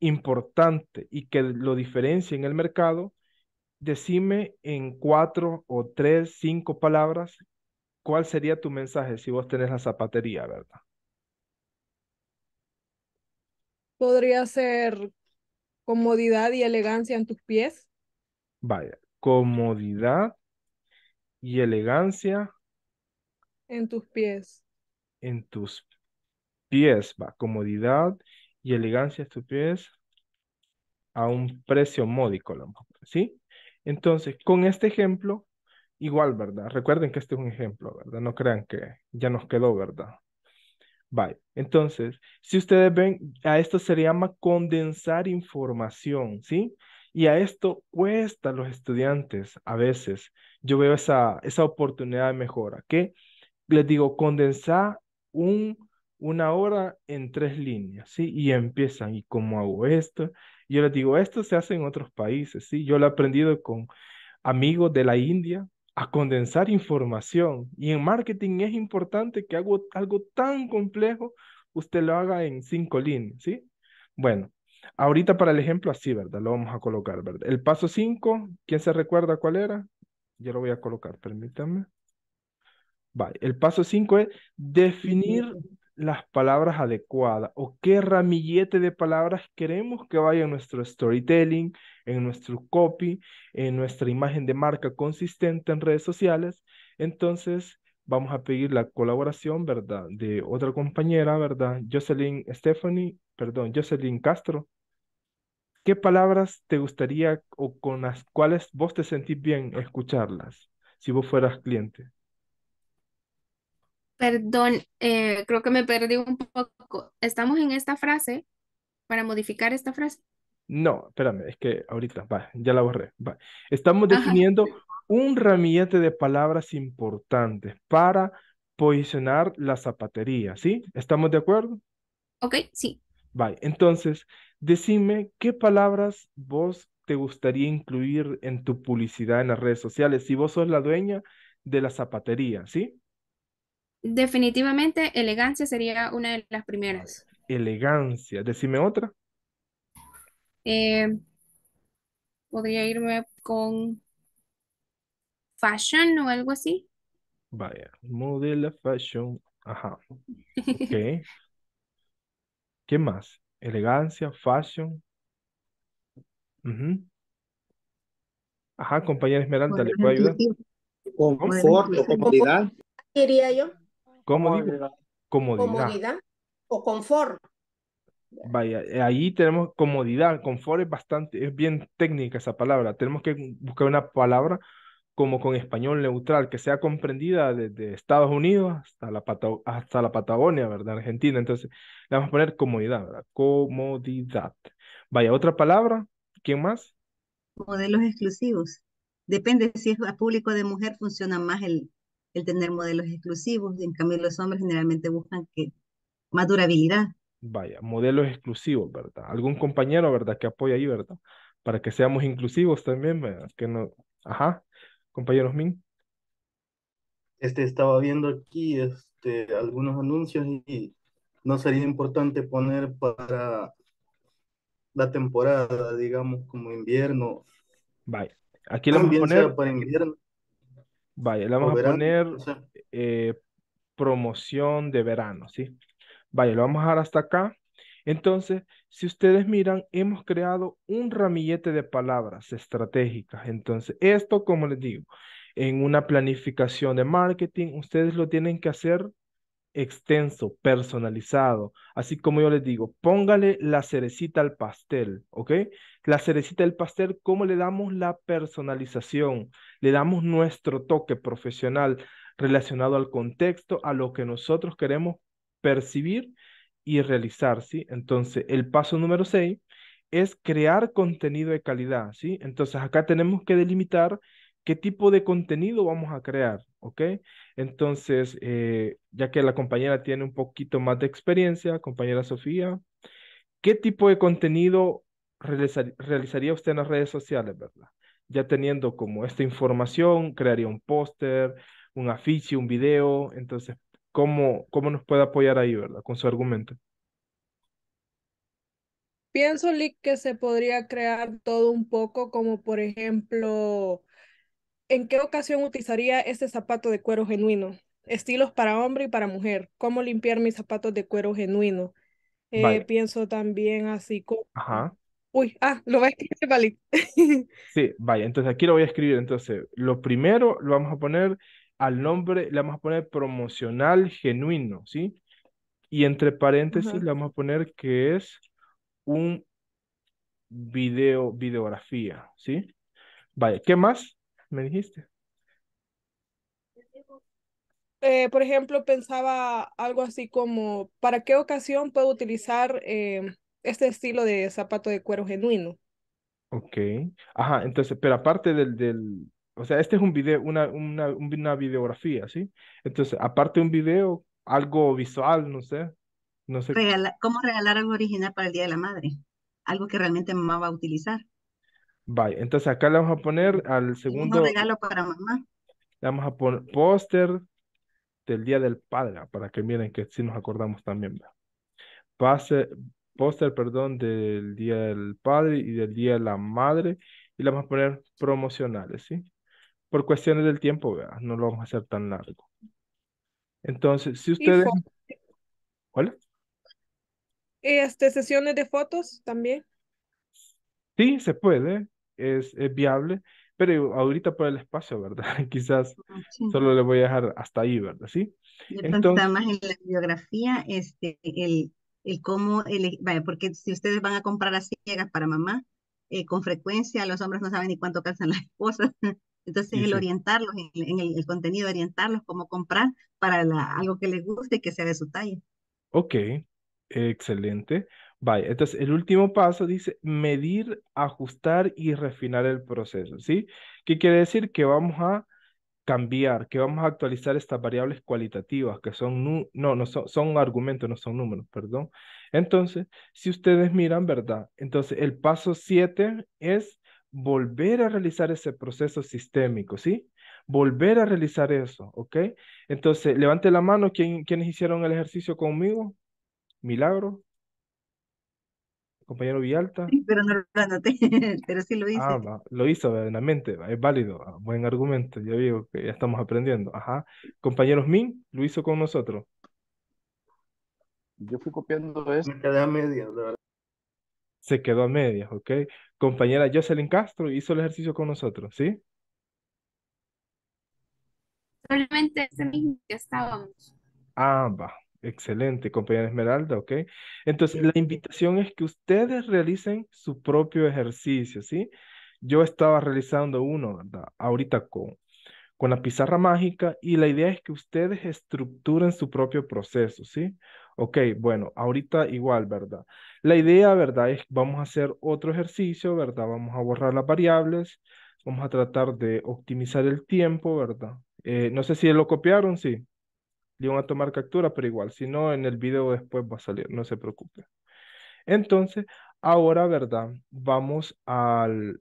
importante y que lo diferencie en el mercado, decime en cuatro o tres, cinco palabras cuál sería tu mensaje si vos tenés la zapatería, ¿verdad? Podría ser Comodidad y elegancia en tus pies. Vaya, comodidad y elegancia. En tus pies. En tus pies, va. Comodidad y elegancia en tus pies a un precio módico, ¿sí? Entonces, con este ejemplo, igual, ¿verdad? Recuerden que este es un ejemplo, ¿verdad? No crean que ya nos quedó, ¿verdad? Entonces, si ustedes ven, a esto se llama condensar información, ¿sí? Y a esto cuesta a los estudiantes a veces. Yo veo esa, esa oportunidad de mejora, ¿Qué? les digo, condensar un, una hora en tres líneas, ¿sí? Y empiezan, ¿y cómo hago esto? yo les digo, esto se hace en otros países, ¿sí? Yo lo he aprendido con amigos de la India, a condensar información. Y en marketing es importante que algo, algo tan complejo usted lo haga en cinco líneas, ¿sí? Bueno, ahorita para el ejemplo así, ¿verdad? Lo vamos a colocar, ¿verdad? El paso cinco, ¿quién se recuerda cuál era? Ya lo voy a colocar, permítanme. Vale, el paso cinco es definir las palabras adecuadas o qué ramillete de palabras queremos que vaya nuestro storytelling, en nuestro copy, en nuestra imagen de marca consistente en redes sociales. Entonces, vamos a pedir la colaboración, ¿verdad? De otra compañera, ¿verdad? Jocelyn Stephanie, perdón, Jocelyn Castro. ¿Qué palabras te gustaría o con las cuales vos te sentís bien escucharlas si vos fueras cliente? Perdón, eh, creo que me perdí un poco. Estamos en esta frase para modificar esta frase. No, espérame, es que ahorita, ya la borré. Estamos definiendo un ramillete de palabras importantes para posicionar la zapatería, ¿sí? ¿Estamos de acuerdo? Ok, sí. Vale, entonces, decime qué palabras vos te gustaría incluir en tu publicidad en las redes sociales, si vos sos la dueña de la zapatería, ¿sí? Definitivamente, elegancia sería una de las primeras. Elegancia, decime otra. Eh, podría irme con fashion o algo así. Vaya, modelo fashion. Ajá. Ok. ¿Qué más? Elegancia, fashion. Ajá, compañera Esmeralda, ¿le puedo ayudar? Confort o comodidad. Diría yo. Comodidad. Comodidad o confort. Vaya, eh, ahí tenemos comodidad, confort es bastante, es bien técnica esa palabra. Tenemos que buscar una palabra como con español neutral, que sea comprendida desde Estados Unidos hasta la, hasta la Patagonia, ¿verdad? Argentina. Entonces, le vamos a poner comodidad, ¿verdad? Comodidad. Vaya, otra palabra, ¿quién más? Modelos exclusivos. Depende si es a público de mujer, funciona más el, el tener modelos exclusivos. En cambio, los hombres generalmente buscan que más durabilidad vaya, modelos exclusivos, ¿verdad? Algún compañero, ¿verdad? Que apoya ahí, ¿verdad? Para que seamos inclusivos también, ¿verdad? Que no, ajá, compañeros Min. Este, estaba viendo aquí este, algunos anuncios y no sería importante poner para la temporada, digamos, como invierno. Vaya, aquí lo vamos a poner. Para invierno. Vaya, le vamos a poner eh, promoción de verano, ¿sí? Vaya, lo vamos a dejar hasta acá. Entonces, si ustedes miran, hemos creado un ramillete de palabras estratégicas. Entonces, esto, como les digo, en una planificación de marketing, ustedes lo tienen que hacer extenso, personalizado. Así como yo les digo, póngale la cerecita al pastel, ¿ok? La cerecita al pastel, ¿cómo le damos la personalización? Le damos nuestro toque profesional relacionado al contexto, a lo que nosotros queremos percibir y realizar, ¿sí? Entonces, el paso número 6 es crear contenido de calidad, ¿sí? Entonces, acá tenemos que delimitar qué tipo de contenido vamos a crear, ¿ok? Entonces, eh, ya que la compañera tiene un poquito más de experiencia, compañera Sofía, ¿qué tipo de contenido realizaría usted en las redes sociales, verdad? Ya teniendo como esta información, crearía un póster, un afiche, un video, entonces cómo, cómo nos puede apoyar ahí, ¿verdad? Con su argumento. Pienso, Lick, que se podría crear todo un poco, como por ejemplo, ¿en qué ocasión utilizaría este zapato de cuero genuino? Estilos para hombre y para mujer. ¿Cómo limpiar mis zapatos de cuero genuino? Eh, pienso también así como... Ajá. Uy, ah, lo voy a escribir, vale. sí, vaya, entonces aquí lo voy a escribir. Entonces, lo primero lo vamos a poner al nombre le vamos a poner promocional genuino, ¿sí? Y entre paréntesis le vamos a poner que es un video, videografía, ¿sí? Vaya, ¿qué más me dijiste? Eh, por ejemplo, pensaba algo así como, ¿para qué ocasión puedo utilizar em, este estilo de zapato de cuero genuino? Ok, ajá, entonces, pero aparte del, o sea, este es un video, una, una, una videografía, ¿sí? Entonces, aparte de un video, algo visual, no sé. No sé. ¿Cómo regalar algo original para el Día de la Madre? Algo que realmente mamá va a utilizar. Vale, entonces acá le vamos a poner al segundo. Un regalo para mamá. Le vamos a poner póster del Día del Padre, para que miren que sí nos acordamos también. Pase, póster, perdón, del Día del Padre y del Día de la Madre. Y le vamos a poner promocionales, ¿sí? por cuestiones del tiempo, ¿verdad? no lo vamos a hacer tan largo. Entonces, si ustedes... ¿cuál? Este, sesiones de fotos también. Sí, se puede, es, es viable, pero ahorita por el espacio, ¿verdad? Quizás solo le voy a dejar hasta ahí, ¿verdad? Sí. Entonces, más en la biografía, este, el, el cómo, porque si ustedes van a comprar a ciegas para mamá, eh, con frecuencia los hombres no saben ni cuánto calzan las esposas. Entonces, el orientarlos, en, el, contenido, orientarlos, cómo comprar para algo que les guste y que sea de su talla. Ok, excelente. Vaya, entonces el último paso dice medir, ajustar y refinar el proceso, ¿sí? ¿Qué quiere decir? Que vamos a cambiar, que vamos a actualizar estas variables cualitativas, que son, no, no son, son argumentos, no son números, perdón. Entonces, si ustedes miran, ¿verdad? Entonces, el paso 7 es volver a realizar ese proceso sistémico, ¿sí? Volver a realizar eso, ¿ok? Entonces, levante la mano ¿quién, quienes hicieron el ejercicio conmigo. Milagro. Compañero Villalta. Sí, pero no lo pero sí lo hizo ah, lo hizo verdaderamente, es válido, ah, buen argumento, ya digo que ya estamos aprendiendo. Ajá. Compañeros Min, lo hizo con nosotros. Yo fui copiando eso. Me media, verdad se quedó a medias, ¿ok? Compañera Jocelyn Castro hizo el ejercicio con nosotros, ¿sí? Solamente ese mismo que estábamos. Ah, va. Excelente, compañera Esmeralda, ¿ok? Entonces, la invitación es que ustedes realicen su propio ejercicio, ¿sí? Yo estaba realizando uno, ¿verdad? Ahorita con, con la pizarra mágica y la idea es que ustedes estructuren su propio proceso, ¿sí? Ok, bueno, ahorita igual, ¿verdad? La idea, ¿verdad? Es vamos a hacer otro ejercicio, ¿verdad? Vamos a borrar las variables, vamos a tratar de optimizar el tiempo, ¿verdad? Eh, no sé si lo copiaron, sí. Le van a tomar captura, pero igual, si no, en el video después va a salir, no se preocupe. Entonces, ahora, ¿verdad? Vamos al,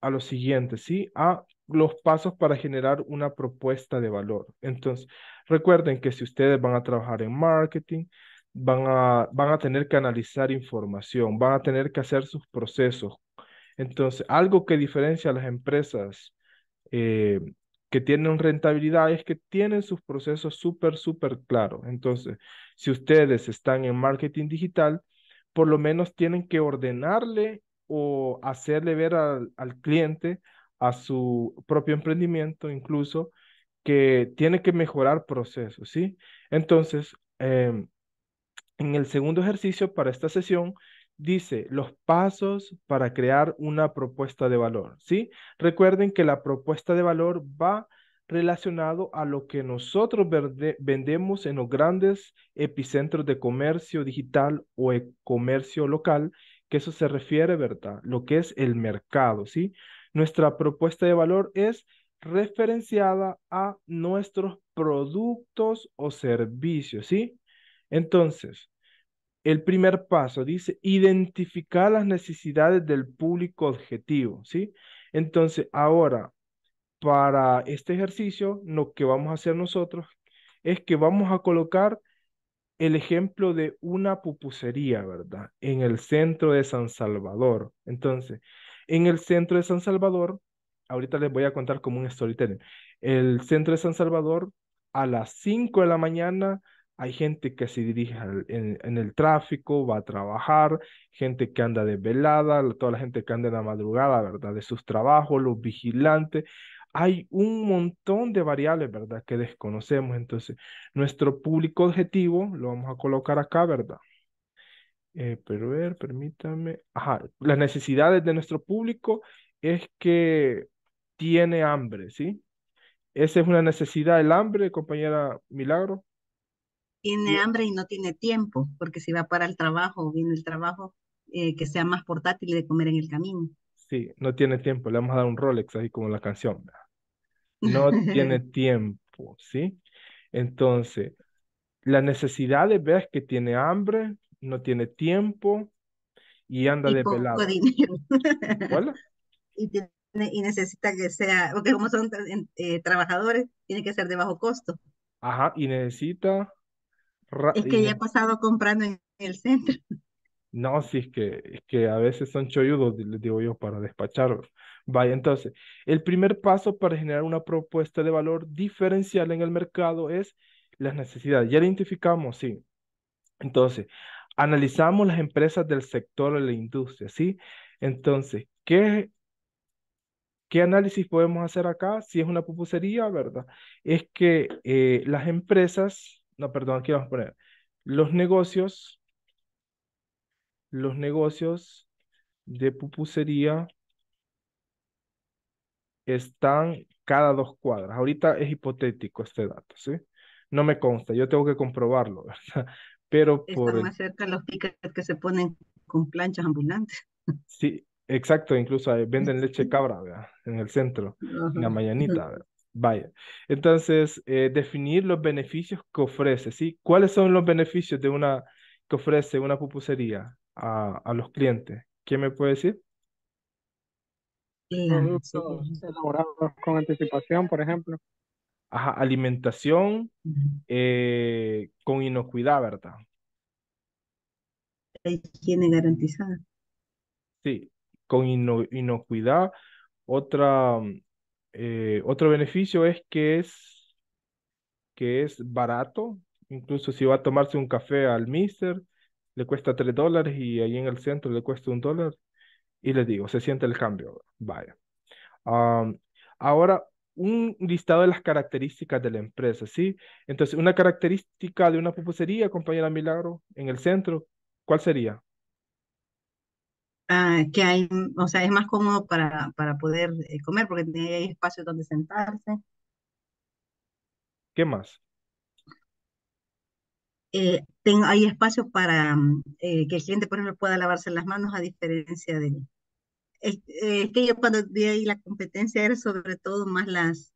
a lo siguiente, ¿sí? A los pasos para generar una propuesta de valor. Entonces, recuerden que si ustedes van a trabajar en marketing, van a, van a tener que analizar información, van a tener que hacer sus procesos. Entonces, algo que diferencia a las empresas eh, que tienen rentabilidad es que tienen sus procesos súper, súper claros. Entonces, si ustedes están en marketing digital, por lo menos tienen que ordenarle o hacerle ver al cliente a su propio emprendimiento, incluso que tiene que mejorar procesos, ¿sí? Entonces, em, en el segundo ejercicio para esta sesión, dice los pasos para crear una propuesta de valor, ¿sí? Recuerden que la propuesta de valor va relacionado a lo que nosotros vendemos en los grandes epicentros de comercio digital o comercio local, que eso se refiere, ¿verdad? Lo que es el mercado, ¿sí? Nuestra propuesta de valor es referenciada a nuestros productos o servicios, ¿sí? Entonces, el primer paso dice identificar las necesidades del público objetivo, ¿sí? Entonces, ahora, para este ejercicio, lo que vamos a hacer nosotros es que vamos a colocar el ejemplo de una pupusería, ¿verdad? En el centro de San Salvador. Entonces, en el centro de San Salvador, ahorita les voy a contar como un storytelling. El centro de San Salvador, a las 5 de la mañana, hay gente que se dirige en, el tráfico, va a trabajar, gente que anda desvelada, toda la gente que anda en la madrugada, ¿verdad? De sus trabajos, los vigilantes. Hay un montón de variables, ¿verdad? Que desconocemos. Entonces, nuestro público objetivo lo vamos a colocar acá, ¿verdad? Eh, pero ver, permítame. Ajá, las necesidades de nuestro público es que tiene hambre, ¿sí? Esa es una necesidad, el hambre, compañera Milagro. Tiene hambre y no tiene tiempo, porque si va para el trabajo, o viene el trabajo, eh, que sea más portátil de comer en el camino. Sí, no tiene tiempo, le vamos a dar un Rolex, así como la canción. No tiene tiempo, ¿sí? Entonces, las necesidades, ver que tiene hambre, no tiene tiempo y anda de pelado. Y, tiene, y, necesita que sea, porque como son eh, trabajadores, tiene que ser de bajo costo. Ajá, y necesita... Es que ya he pasado comprando en el centro. No, sí, es que, es que a veces son choyudos, les digo yo, para despacharlos. Vaya, entonces, el primer paso para generar una propuesta de valor diferencial en el mercado es las necesidades. Ya identificamos, sí. Entonces, analizamos las empresas del sector de la industria, ¿sí? Entonces, ¿qué, ¿qué análisis podemos hacer acá? Si es una pupusería, ¿verdad? Es que eh, las empresas, no, perdón, aquí vamos a poner, los negocios, los negocios de pupusería están cada dos cuadras. Ahorita es hipotético este dato, ¿sí? No me consta, yo tengo que comprobarlo, ¿verdad? pero por... más cerca los tickets que se ponen con planchas ambulantes. Sí, exacto, incluso eh, venden leche cabra, ¿verdad? En el centro, en la mañanita, Vaya. Entonces, eh, definir los beneficios que ofrece, ¿sí? ¿Cuáles son los beneficios de una que ofrece una pupusería a, los clientes? ¿Quién me puede decir? con anticipación, por ejemplo alimentación eh, con inocuidad, ¿verdad? tiene garantizada. Sí, con inocuidad. Otra, eh, otro beneficio es que es que es barato. Incluso si va a tomarse un café al mister, le cuesta tres dólares y ahí en el centro le cuesta un dólar. Y les digo, se siente el cambio. Vaya. ahora, un listado de las características de la empresa, ¿sí? Entonces, una característica de una pupusería, compañera Milagro, en el centro, ¿cuál sería? Ah, que hay, o sea, es más cómodo para, para poder eh, comer porque hay espacio donde sentarse. ¿Qué más? Eh, tengo, hay espacios para mm, eh, que el cliente, por ejemplo, pueda lavarse las manos a diferencia de, eh, es, que yo cuando vi ahí la competencia era sobre todo más las,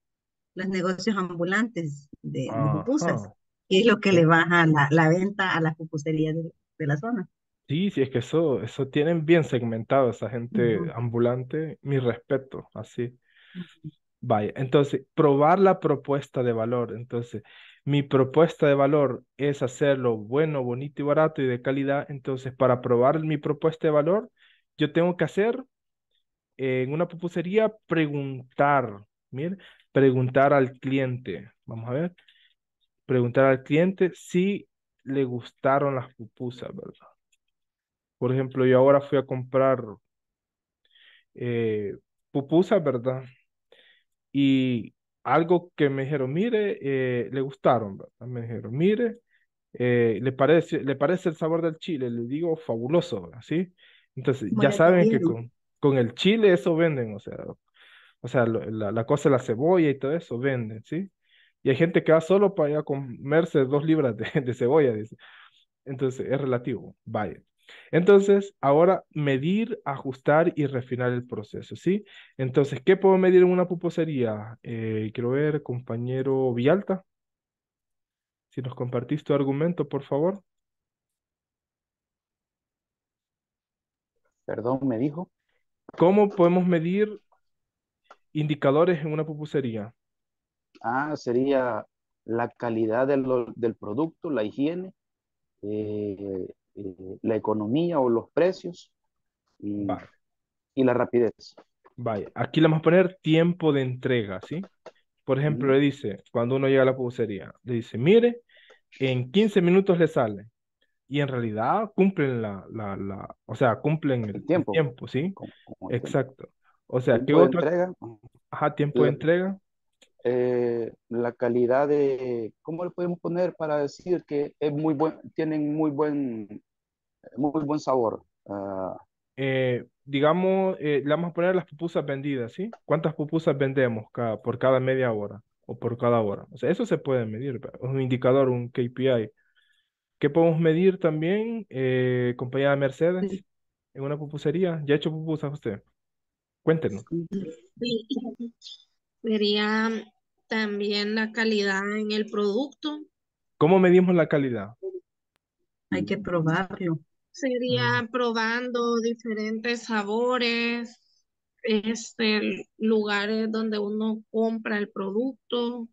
los negocios ambulantes de, pupusas, que es lo que le baja la, la venta a las pupuserías de, la zona. Sí, sí, es que eso, eso tienen bien segmentado esa gente ambulante, mi respeto, así. Vaya, entonces, probar la propuesta de valor. Entonces, mi propuesta de valor es hacerlo bueno, bonito y barato y de calidad. Entonces, para probar mi propuesta de valor, yo tengo que hacer en una pupusería preguntar, mire, preguntar al cliente, vamos a ver, preguntar al cliente si le gustaron las pupusas, ¿verdad? Por ejemplo, yo ahora fui a comprar eh, pupusas, ¿verdad? Y algo que me dijeron, mire, eh, le gustaron, ¿verdad? Me dijeron, mire, eh, le, parece, le parece el sabor del chile, le digo, fabuloso, ¿Sí? Entonces, ya saben que con el chile eso venden, o sea, o sea, la, cosa de la cebolla y todo eso venden, ¿sí? Y hay gente que va solo para comerse dos libras de, cebolla, dice. Entonces, es relativo, vaya. Entonces, ahora medir, ajustar y refinar el proceso, ¿sí? Entonces, ¿qué puedo medir en una puposería? Eh, quiero ver, compañero Villalta, si nos compartís tu argumento, por favor. Perdón, me dijo. ¿Cómo podemos medir indicadores en una pupusería? Ah, sería la calidad del, producto, la higiene, eh, eh, la economía o los precios y, la rapidez. Vaya, aquí le vamos a poner tiempo de entrega, ¿sí? Por ejemplo, le dice, cuando uno llega a la pupusería, le dice, mire, en 15 minutos le sale y en realidad cumplen la, la, la o sea, cumplen el, tiempo. ¿sí? Exacto. O sea, ¿qué otra? Entrega. Ajá, tiempo de entrega. Eh, la calidad de, ¿cómo le podemos poner para decir que es muy buen, tienen muy buen, muy buen sabor? Ah. Eh, digamos, eh, le vamos a poner las pupusas vendidas, ¿sí? ¿Cuántas pupusas vendemos cada, por cada media hora o por cada hora? O sea, eso se puede medir, un indicador, un KPI ¿Qué podemos medir también? Eh, compañía Mercedes en una pupusería. ¿Ya ha hecho pupusas usted? Cuéntenos. Sí. Sería también la calidad en el producto. ¿Cómo medimos la calidad? Hay que probarlo. Sería probando diferentes sabores, este, lugares donde uno compra el producto,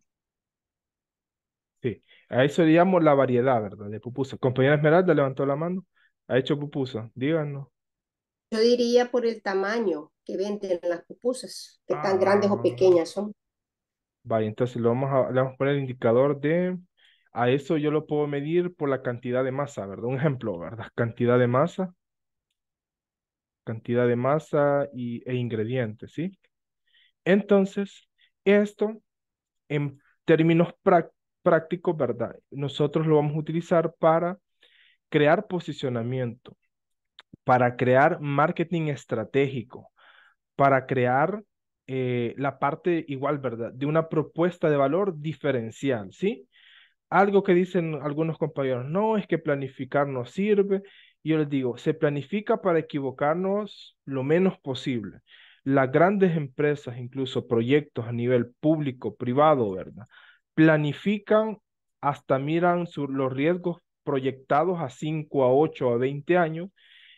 a eso diríamos la variedad, ¿verdad? De pupusa. Compañera Esmeralda levantó la mano. ¿Ha hecho pupusa? Díganos. Yo diría por el tamaño que venden las pupusas, que tan ah. grandes o pequeñas son. Vale, entonces lo vamos a, le vamos a poner el indicador de... A eso yo lo puedo medir por la cantidad de masa, ¿verdad? Un ejemplo, ¿verdad? Cantidad de masa. Cantidad de masa y, e ingredientes, ¿sí? Entonces, esto en términos prácticos práctico, ¿verdad? Nosotros lo vamos a utilizar para crear posicionamiento, para crear marketing estratégico, para crear eh, la parte igual, ¿verdad? De una propuesta de valor diferencial, ¿sí? Algo que dicen algunos compañeros, no, es que planificar no sirve. Yo les digo, se planifica para equivocarnos lo menos posible las grandes empresas, incluso proyectos a nivel público, privado, ¿verdad? planifican hasta miran los riesgos proyectados a 5, a 8, a 20 años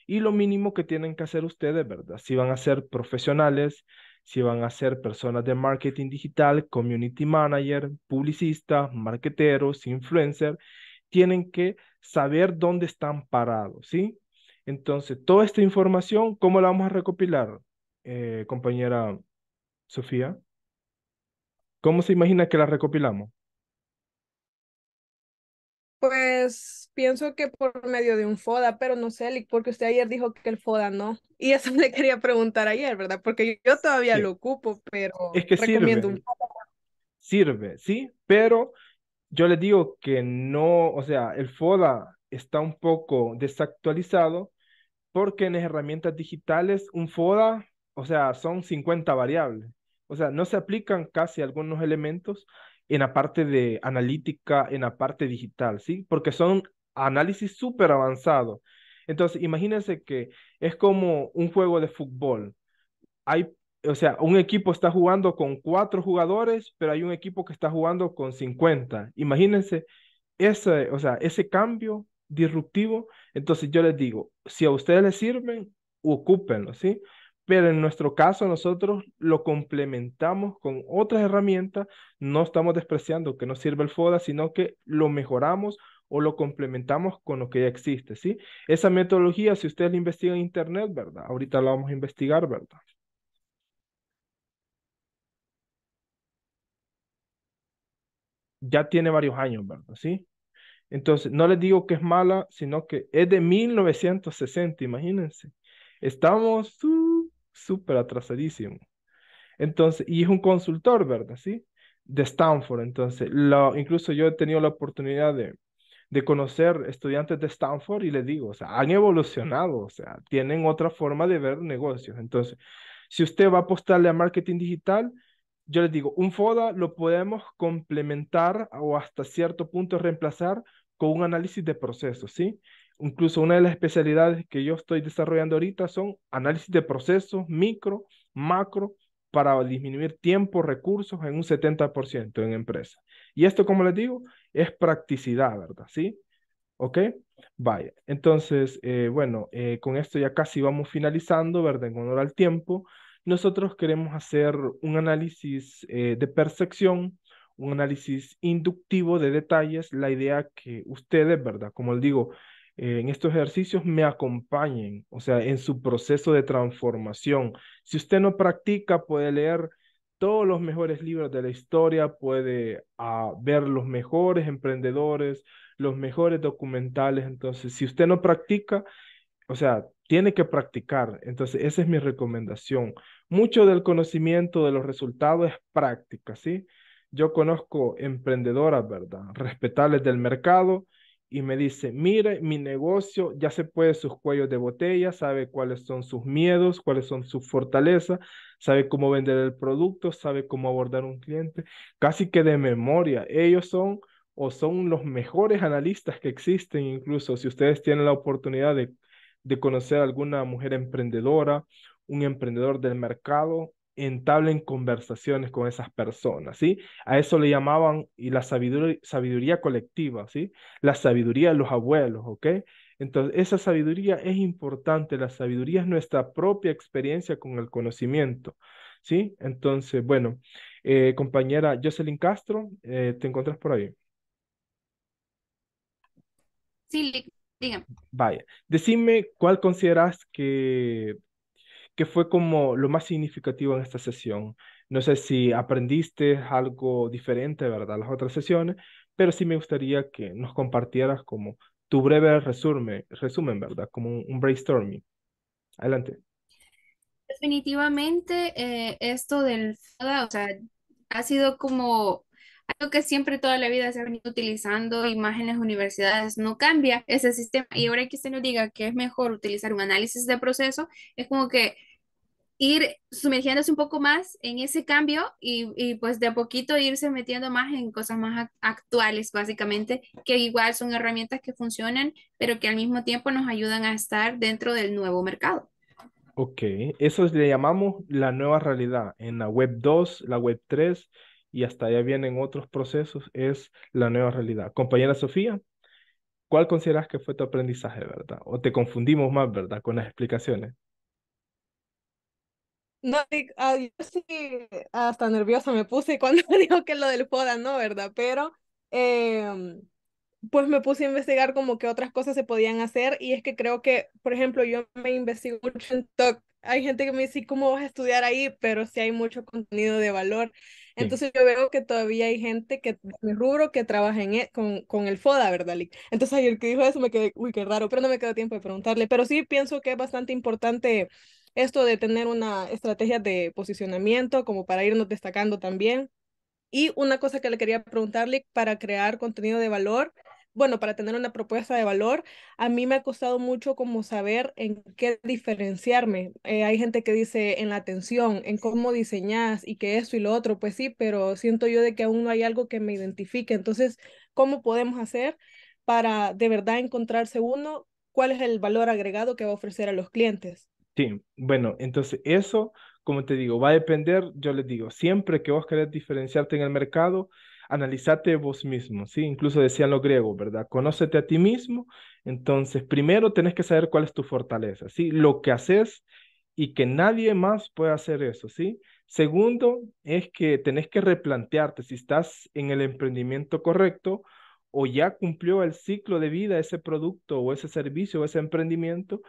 y lo mínimo que tienen que hacer ustedes, ¿verdad? Si van a ser profesionales, si van a ser personas de marketing digital, community manager, publicista marketeros, influencer, tienen que saber dónde están parados, ¿sí? Entonces, toda esta información, ¿cómo la vamos a recopilar, eh, compañera Sofía? ¿Cómo se imagina que las recopilamos? Pues pienso que por medio de un FODA, pero no sé, porque usted ayer dijo que el FODA no. Y eso le quería preguntar ayer, ¿verdad? Porque yo todavía lo ocupo, pero recomiendo sirve. un FODA. Sirve, sí, pero yo le digo que no, o sea, el FODA está un poco desactualizado porque en las herramientas digitales un FODA, o sea, son 50 variables. O sea, no se aplican casi algunos elementos en la parte de analítica, en la parte digital, ¿sí? Porque son análisis súper avanzados. Entonces, imagínense que es como un juego de fútbol. Hay, o sea, un equipo está jugando con cuatro jugadores, pero hay un equipo que está jugando con 50. Imagínense ese, o sea, ese cambio disruptivo. Entonces, yo les digo, si a ustedes les sirven, ocúpenlo, ¿sí? Pero en nuestro caso nosotros lo complementamos con otras herramientas, no estamos despreciando que no sirve el FODA, sino que lo mejoramos o lo complementamos con lo que ya existe, ¿sí? Esa metodología, si ustedes la investigan en internet, ¿verdad? Ahorita la vamos a investigar, ¿verdad? Ya tiene varios años, ¿verdad? ¿Sí? Entonces, no les digo que es mala, sino que es de 1960, imagínense. Estamos... Uh, súper atrasadísimo. Entonces, y es un consultor, ¿verdad? Sí, de Stanford. Entonces, lo, incluso yo he tenido la oportunidad de, de conocer estudiantes de Stanford y les digo, o sea, han evolucionado, o sea, tienen otra forma de ver negocios. Entonces, si usted va a apostarle a marketing digital, yo les digo, un FODA lo podemos complementar o hasta cierto punto reemplazar con un análisis de procesos, ¿sí? Incluso una de las especialidades que yo estoy desarrollando ahorita son análisis de procesos micro, macro, para disminuir tiempo, recursos en un 70% en empresa. Y esto, como les digo, es practicidad, ¿verdad? ¿Sí? ¿Ok? Vaya. Entonces, eh, bueno, eh, con esto ya casi vamos finalizando, ¿verdad? En honor al tiempo. Nosotros queremos hacer un análisis eh, de percepción, un análisis inductivo de detalles. La idea que ustedes, ¿verdad? Como les digo, eh, en estos ejercicios me acompañen, o sea, en su proceso de transformación. Si usted no practica, puede leer todos los mejores libros de la historia, puede ah, ver los mejores emprendedores, los mejores documentales. Entonces, si usted no practica, o sea, tiene que practicar. Entonces, esa es mi recomendación. Mucho del conocimiento de los resultados es práctica, ¿sí? Yo conozco emprendedoras, ¿verdad? Respetables del mercado, y me dice, mire, mi negocio ya se puede sus cuellos de botella, sabe cuáles son sus miedos, cuáles son sus fortalezas, sabe cómo vender el producto, sabe cómo abordar un cliente, casi que de memoria. Ellos son o son los mejores analistas que existen, incluso si ustedes tienen la oportunidad de, de conocer a alguna mujer emprendedora, un emprendedor del mercado, entablen conversaciones con esas personas, ¿sí? A eso le llamaban y la sabiduría, sabiduría colectiva, ¿sí? La sabiduría de los abuelos, ¿ok? Entonces, esa sabiduría es importante, la sabiduría es nuestra propia experiencia con el conocimiento, ¿sí? Entonces, bueno, eh, compañera Jocelyn Castro, eh, ¿te encuentras por ahí? Sí, dígame. Vaya, decime cuál consideras que que fue como lo más significativo en esta sesión. No sé si aprendiste algo diferente, ¿verdad? Las otras sesiones, pero sí me gustaría que nos compartieras como tu breve resumen, resumen ¿verdad? Como un, brainstorming. Adelante. Definitivamente eh, esto del o sea, ha sido como algo que siempre toda la vida se ha venido utilizando y más en las universidades no cambia ese sistema. Y ahora que usted nos diga que es mejor utilizar un análisis de proceso, es como que ir sumergiéndose un poco más en ese cambio y, y, pues de a poquito irse metiendo más en cosas más actuales, básicamente, que igual son herramientas que funcionan, pero que al mismo tiempo nos ayudan a estar dentro del nuevo mercado. Ok, eso le llamamos la nueva realidad en la web 2, la web 3 y hasta allá vienen otros procesos, es la nueva realidad. Compañera Sofía, ¿cuál consideras que fue tu aprendizaje, verdad? ¿O te confundimos más, verdad, con las explicaciones? No, ah, yo sí, hasta nerviosa me puse cuando dijo que lo del poda, no, ¿verdad? Pero em, pues me puse a investigar como que otras cosas se podían hacer y es que creo que, por ejemplo, yo me investigo mucho en TOC. Hay gente que me dice, ¿cómo vas a estudiar ahí? Pero sí hay mucho contenido de valor entonces yo veo que todavía hay gente que mi rubro que trabaja en, e, con, el FODA, ¿verdad, Lick? Entonces ayer que dijo eso me quedé, uy, qué raro, pero no me quedó tiempo de preguntarle. Pero sí pienso que es bastante importante esto de tener una estrategia de posicionamiento como para irnos destacando también. Y una cosa que le quería preguntarle para crear contenido de valor, bueno, para tener una propuesta de valor, a mí me ha costado mucho como saber en qué diferenciarme. Eh, hay gente que dice en la atención, en cómo diseñas y que esto y lo otro, pues sí, pero siento yo de que aún no hay algo que me identifique. Entonces, ¿cómo podemos hacer para de verdad encontrarse uno? ¿Cuál es el valor agregado que va a ofrecer a los clientes? Sí, bueno, entonces eso, como te digo, va a depender, yo les digo, siempre que vos querés diferenciarte en el mercado, analízate vos mismo, ¿sí? Incluso decían los griegos, ¿verdad? Conócete a ti mismo, entonces primero tenés que saber cuál es tu fortaleza, ¿sí? Lo que haces y que nadie más puede hacer eso, ¿sí? Segundo, es que tenés que replantearte si estás en el emprendimiento correcto o ya cumplió el ciclo de vida ese producto o ese servicio o ese emprendimiento.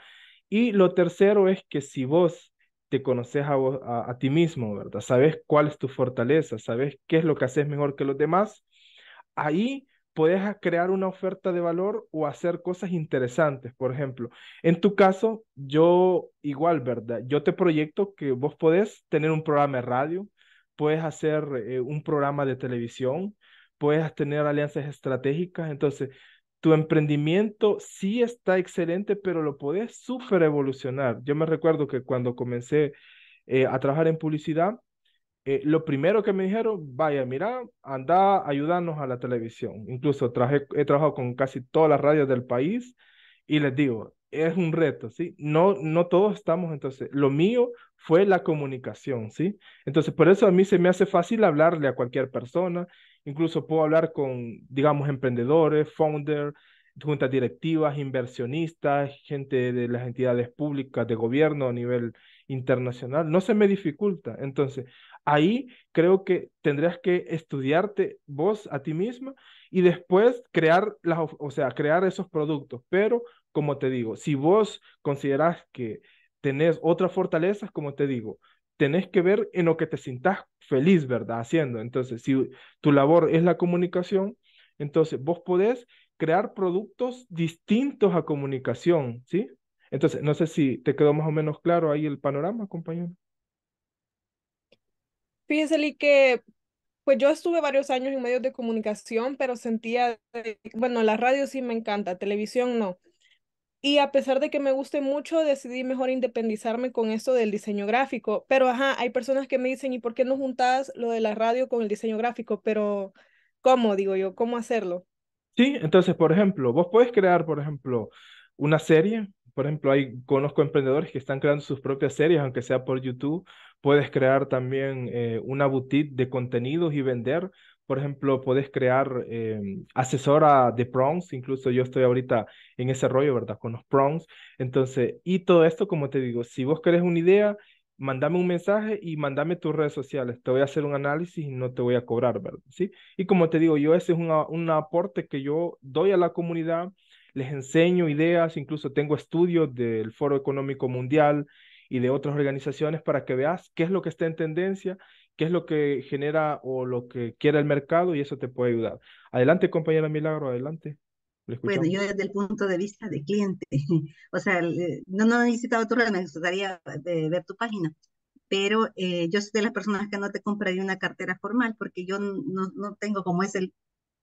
Y lo tercero es que si vos te conoces a, ti mismo, ¿verdad? Sabes cuál es tu fortaleza, sabes qué es lo que haces mejor que los demás. Ahí puedes crear una oferta de valor o hacer cosas interesantes, por ejemplo. En tu caso, yo igual, ¿verdad? Yo te proyecto que vos podés tener un programa de radio, puedes hacer eh, un programa de televisión, puedes tener alianzas estratégicas. Entonces, tu emprendimiento sí está excelente, pero lo podés súper evolucionar. Yo me recuerdo que cuando comencé eh, a trabajar en publicidad, eh, lo primero que me dijeron, vaya, mira, anda, ayúdanos a la televisión. Incluso traje, he trabajado con casi todas las radios del país y les digo, es un reto, ¿sí? No, no todos estamos, entonces, lo mío fue la comunicación, ¿sí? Entonces, por eso a mí se me hace fácil hablarle a cualquier persona Incluso puedo hablar con, digamos, emprendedores, founders, juntas directivas, inversionistas, gente de las entidades públicas, de gobierno a nivel internacional. No se me dificulta. Entonces, ahí creo que tendrías que estudiarte vos a ti misma y después crear, las, o sea, crear esos productos. Pero, como te digo, si vos considerás que tenés otras fortalezas, como te digo, tenés que ver en lo que te sintás feliz, ¿verdad? Haciendo. Entonces, si tu labor es la comunicación, entonces vos podés crear productos distintos a comunicación, ¿sí? Entonces, no sé si te quedó más o menos claro ahí el panorama, compañero. Fíjese que pues yo estuve varios años en medios de comunicación, pero sentía, bueno, la radio sí me encanta, televisión no. Y a pesar de que me guste mucho, decidí mejor independizarme con esto del diseño gráfico. Pero, ajá, hay personas que me dicen, ¿y por qué no juntas lo de la radio con el diseño gráfico? Pero, ¿cómo? Digo yo, ¿cómo hacerlo? Sí, entonces, por ejemplo, vos puedes crear, por ejemplo, una serie. Por ejemplo, hay, conozco emprendedores que están creando sus propias series, aunque sea por YouTube. Puedes crear también eh, una boutique de contenidos y vender por ejemplo, puedes crear em, asesora de prongs, incluso yo estoy ahorita en ese rollo, ¿verdad? Con los prongs. Entonces, y todo esto, como te digo, si vos querés una idea, mandame un mensaje y mandame tus redes sociales. Te voy a hacer un análisis y no te voy a cobrar, ¿verdad? ¿Sí? Y como te digo, yo ese es un aporte que yo doy a la comunidad, les enseño ideas, incluso tengo estudios del Foro Económico Mundial y de otras organizaciones para que veas qué es lo que está en tendencia qué es lo que genera o lo que quiere el mercado y eso te puede ayudar. Adelante, compañera Milagro, adelante. Bueno, yo desde el punto de vista de cliente, o sea, no, no he visitado tu red, me gustaría eh, ver tu página, pero eh, yo soy de las personas que no te compraría una cartera formal porque yo no, no tengo como es el,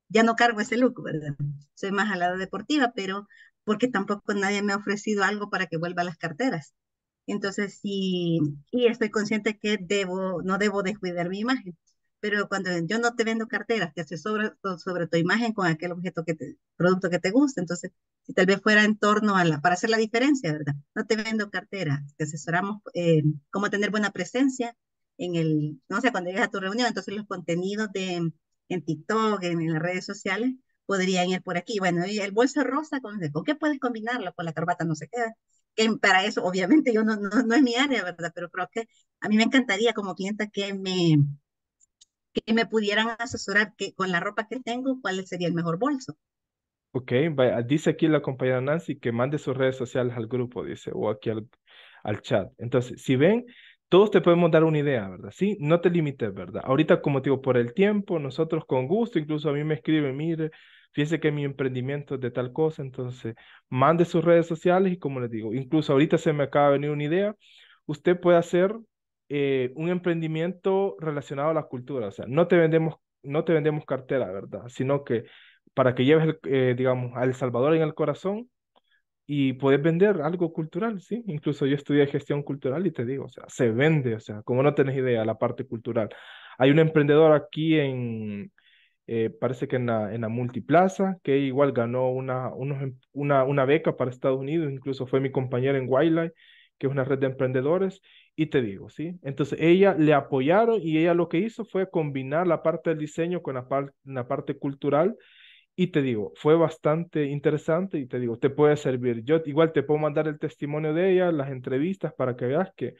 ya no cargo ese look, ¿verdad? Soy más a la deportiva, pero porque tampoco nadie me ha ofrecido algo para que vuelva a las carteras. Entonces, sí, y estoy consciente que debo, no debo descuidar mi imagen. Pero cuando yo no te vendo carteras que asesoramos sobre, tu imagen con aquel objeto que producto que te gusta, entonces, si tal vez fuera en torno a la, para hacer la diferencia, ¿verdad? No te vendo carteras, te asesoramos eh, cómo tener buena presencia en el, no sé, cuando llegas a tu reunión, entonces los contenidos de, en TikTok, en, las redes sociales, podrían ir por aquí. Bueno, y el bolso rosa, ¿con, qué puedes combinarlo? Con la corbata no se queda que para eso obviamente yo no, no, es mi área, ¿verdad? Pero creo que a mí me encantaría como clienta que me, que me pudieran asesorar que con la ropa que tengo, cuál sería el mejor bolso. Ok, dice aquí la compañera Nancy que mande sus redes sociales al grupo, dice, o aquí al, al chat. Entonces, si ven, todos te podemos dar una idea, ¿verdad? Sí, no te limites, ¿verdad? Ahorita, como digo, por el tiempo, nosotros con gusto, incluso a mí me escribe mire, fíjese que mi emprendimiento es de tal cosa, entonces mande sus redes sociales y como les digo, incluso ahorita se me acaba de venir una idea, usted puede hacer eh, un emprendimiento relacionado a la cultura, o sea, no te vendemos, no te vendemos cartera, ¿verdad? Sino que para que lleves, eh, digamos, al Salvador en el corazón y puedes vender algo cultural, ¿sí? Incluso yo estudié gestión cultural y te digo, o sea, se vende, o sea, como no tenés idea, la parte cultural. Hay un emprendedor aquí en, eh, parece que en la, en multiplaza, que igual ganó em, una, una, beca para Estados Unidos, incluso fue mi compañera en Wildlife, que es una red de emprendedores, y te digo, ¿sí? Entonces ella le apoyaron y ella lo que hizo fue combinar la parte del diseño con la, la parte cultural. Y te digo, fue bastante interesante y te digo, te puede servir. Yo igual te puedo mandar el testimonio de ella, las entrevistas, para que veas que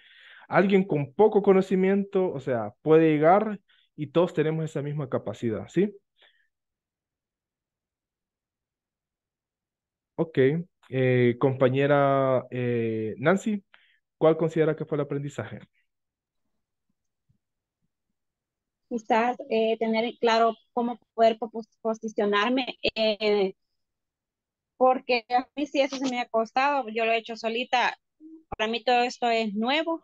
alguien con poco conocimiento, o sea, puede llegar y todos tenemos esa misma capacidad, ¿sí? Ok, eh, compañera eh, Nancy, ¿cuál considera que fue el aprendizaje? Quizás eh, tener claro cómo poder posicionarme, porque a mí sí eso se me ha costado, yo lo he hecho solita, para mí todo esto es nuevo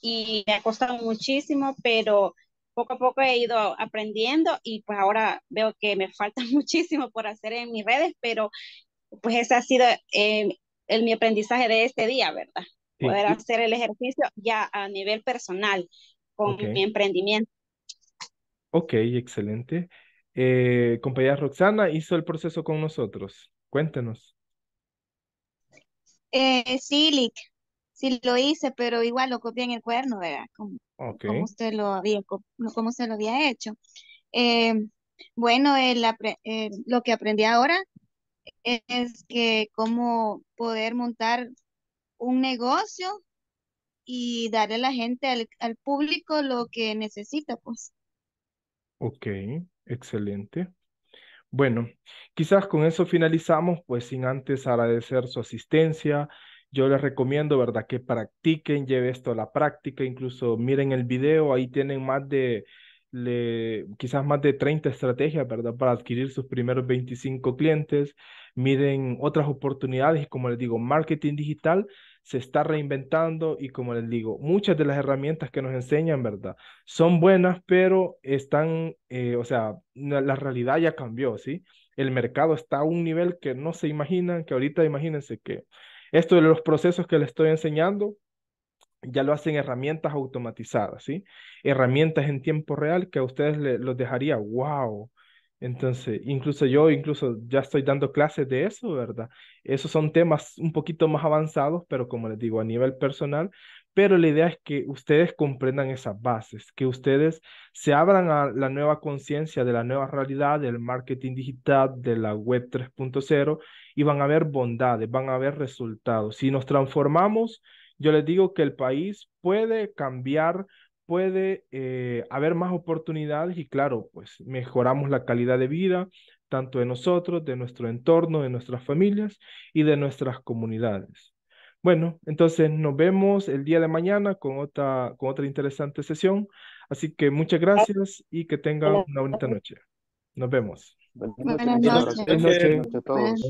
y me ha costado muchísimo, pero poco a poco he ido aprendiendo y pues ahora veo que me falta muchísimo por hacer en mis redes, pero pues ese ha sido eh, mi aprendizaje de este día, ¿verdad? Poder hacer el ejercicio ya a nivel personal con mi emprendimiento. Ok, excelente. Eh, compañera Roxana hizo el proceso con nosotros. Cuéntenos. Eh, sí, Lick lo hice, pero igual lo copié en el cuerno, ¿verdad? Como, como usted, lo había, como lo había hecho. Em, bueno, lo que aprendí ahora es que cómo poder montar un negocio y darle a la gente, al, al público, lo que necesita, pues. Ok, excelente. Bueno, quizás con eso finalizamos, pues sin antes agradecer su asistencia, yo les recomiendo, ¿verdad? Que practiquen, lleven esto a la práctica, incluso miren el video, ahí tienen más de, quizás más de 30 estrategias, ¿verdad? Para adquirir sus primeros 25 clientes, miren otras oportunidades, como les digo, marketing digital se está reinventando y como les digo, muchas de las herramientas que nos enseñan, ¿verdad? Son buenas, pero están, eh, o sea, la realidad ya cambió, ¿sí? El mercado está a un nivel que no se imaginan, que ahorita imagínense que esto de los procesos que le estoy enseñando ya lo hacen herramientas automatizadas, ¿sí? Herramientas en tiempo real que a ustedes los dejaría, wow. Entonces, incluso yo, incluso ya estoy dando clases de eso, ¿verdad? Esos son temas un poquito más avanzados, pero como les digo, a nivel personal, pero la idea es que ustedes comprendan esas bases, que ustedes se abran a la nueva conciencia de la nueva realidad, del marketing digital, de la web 3.0 y van a haber bondades, van a haber resultados. Si nos transformamos, yo les digo que el país puede cambiar, puede eh, haber más oportunidades y claro, pues mejoramos la calidad de vida tanto de nosotros, de nuestro entorno, de nuestras familias y de nuestras comunidades. Bueno, entonces nos vemos el día de mañana con otra, con otra interesante sesión. Así que muchas gracias y que tengan una bonita noche. Nos vemos. Buenas noches. a todos.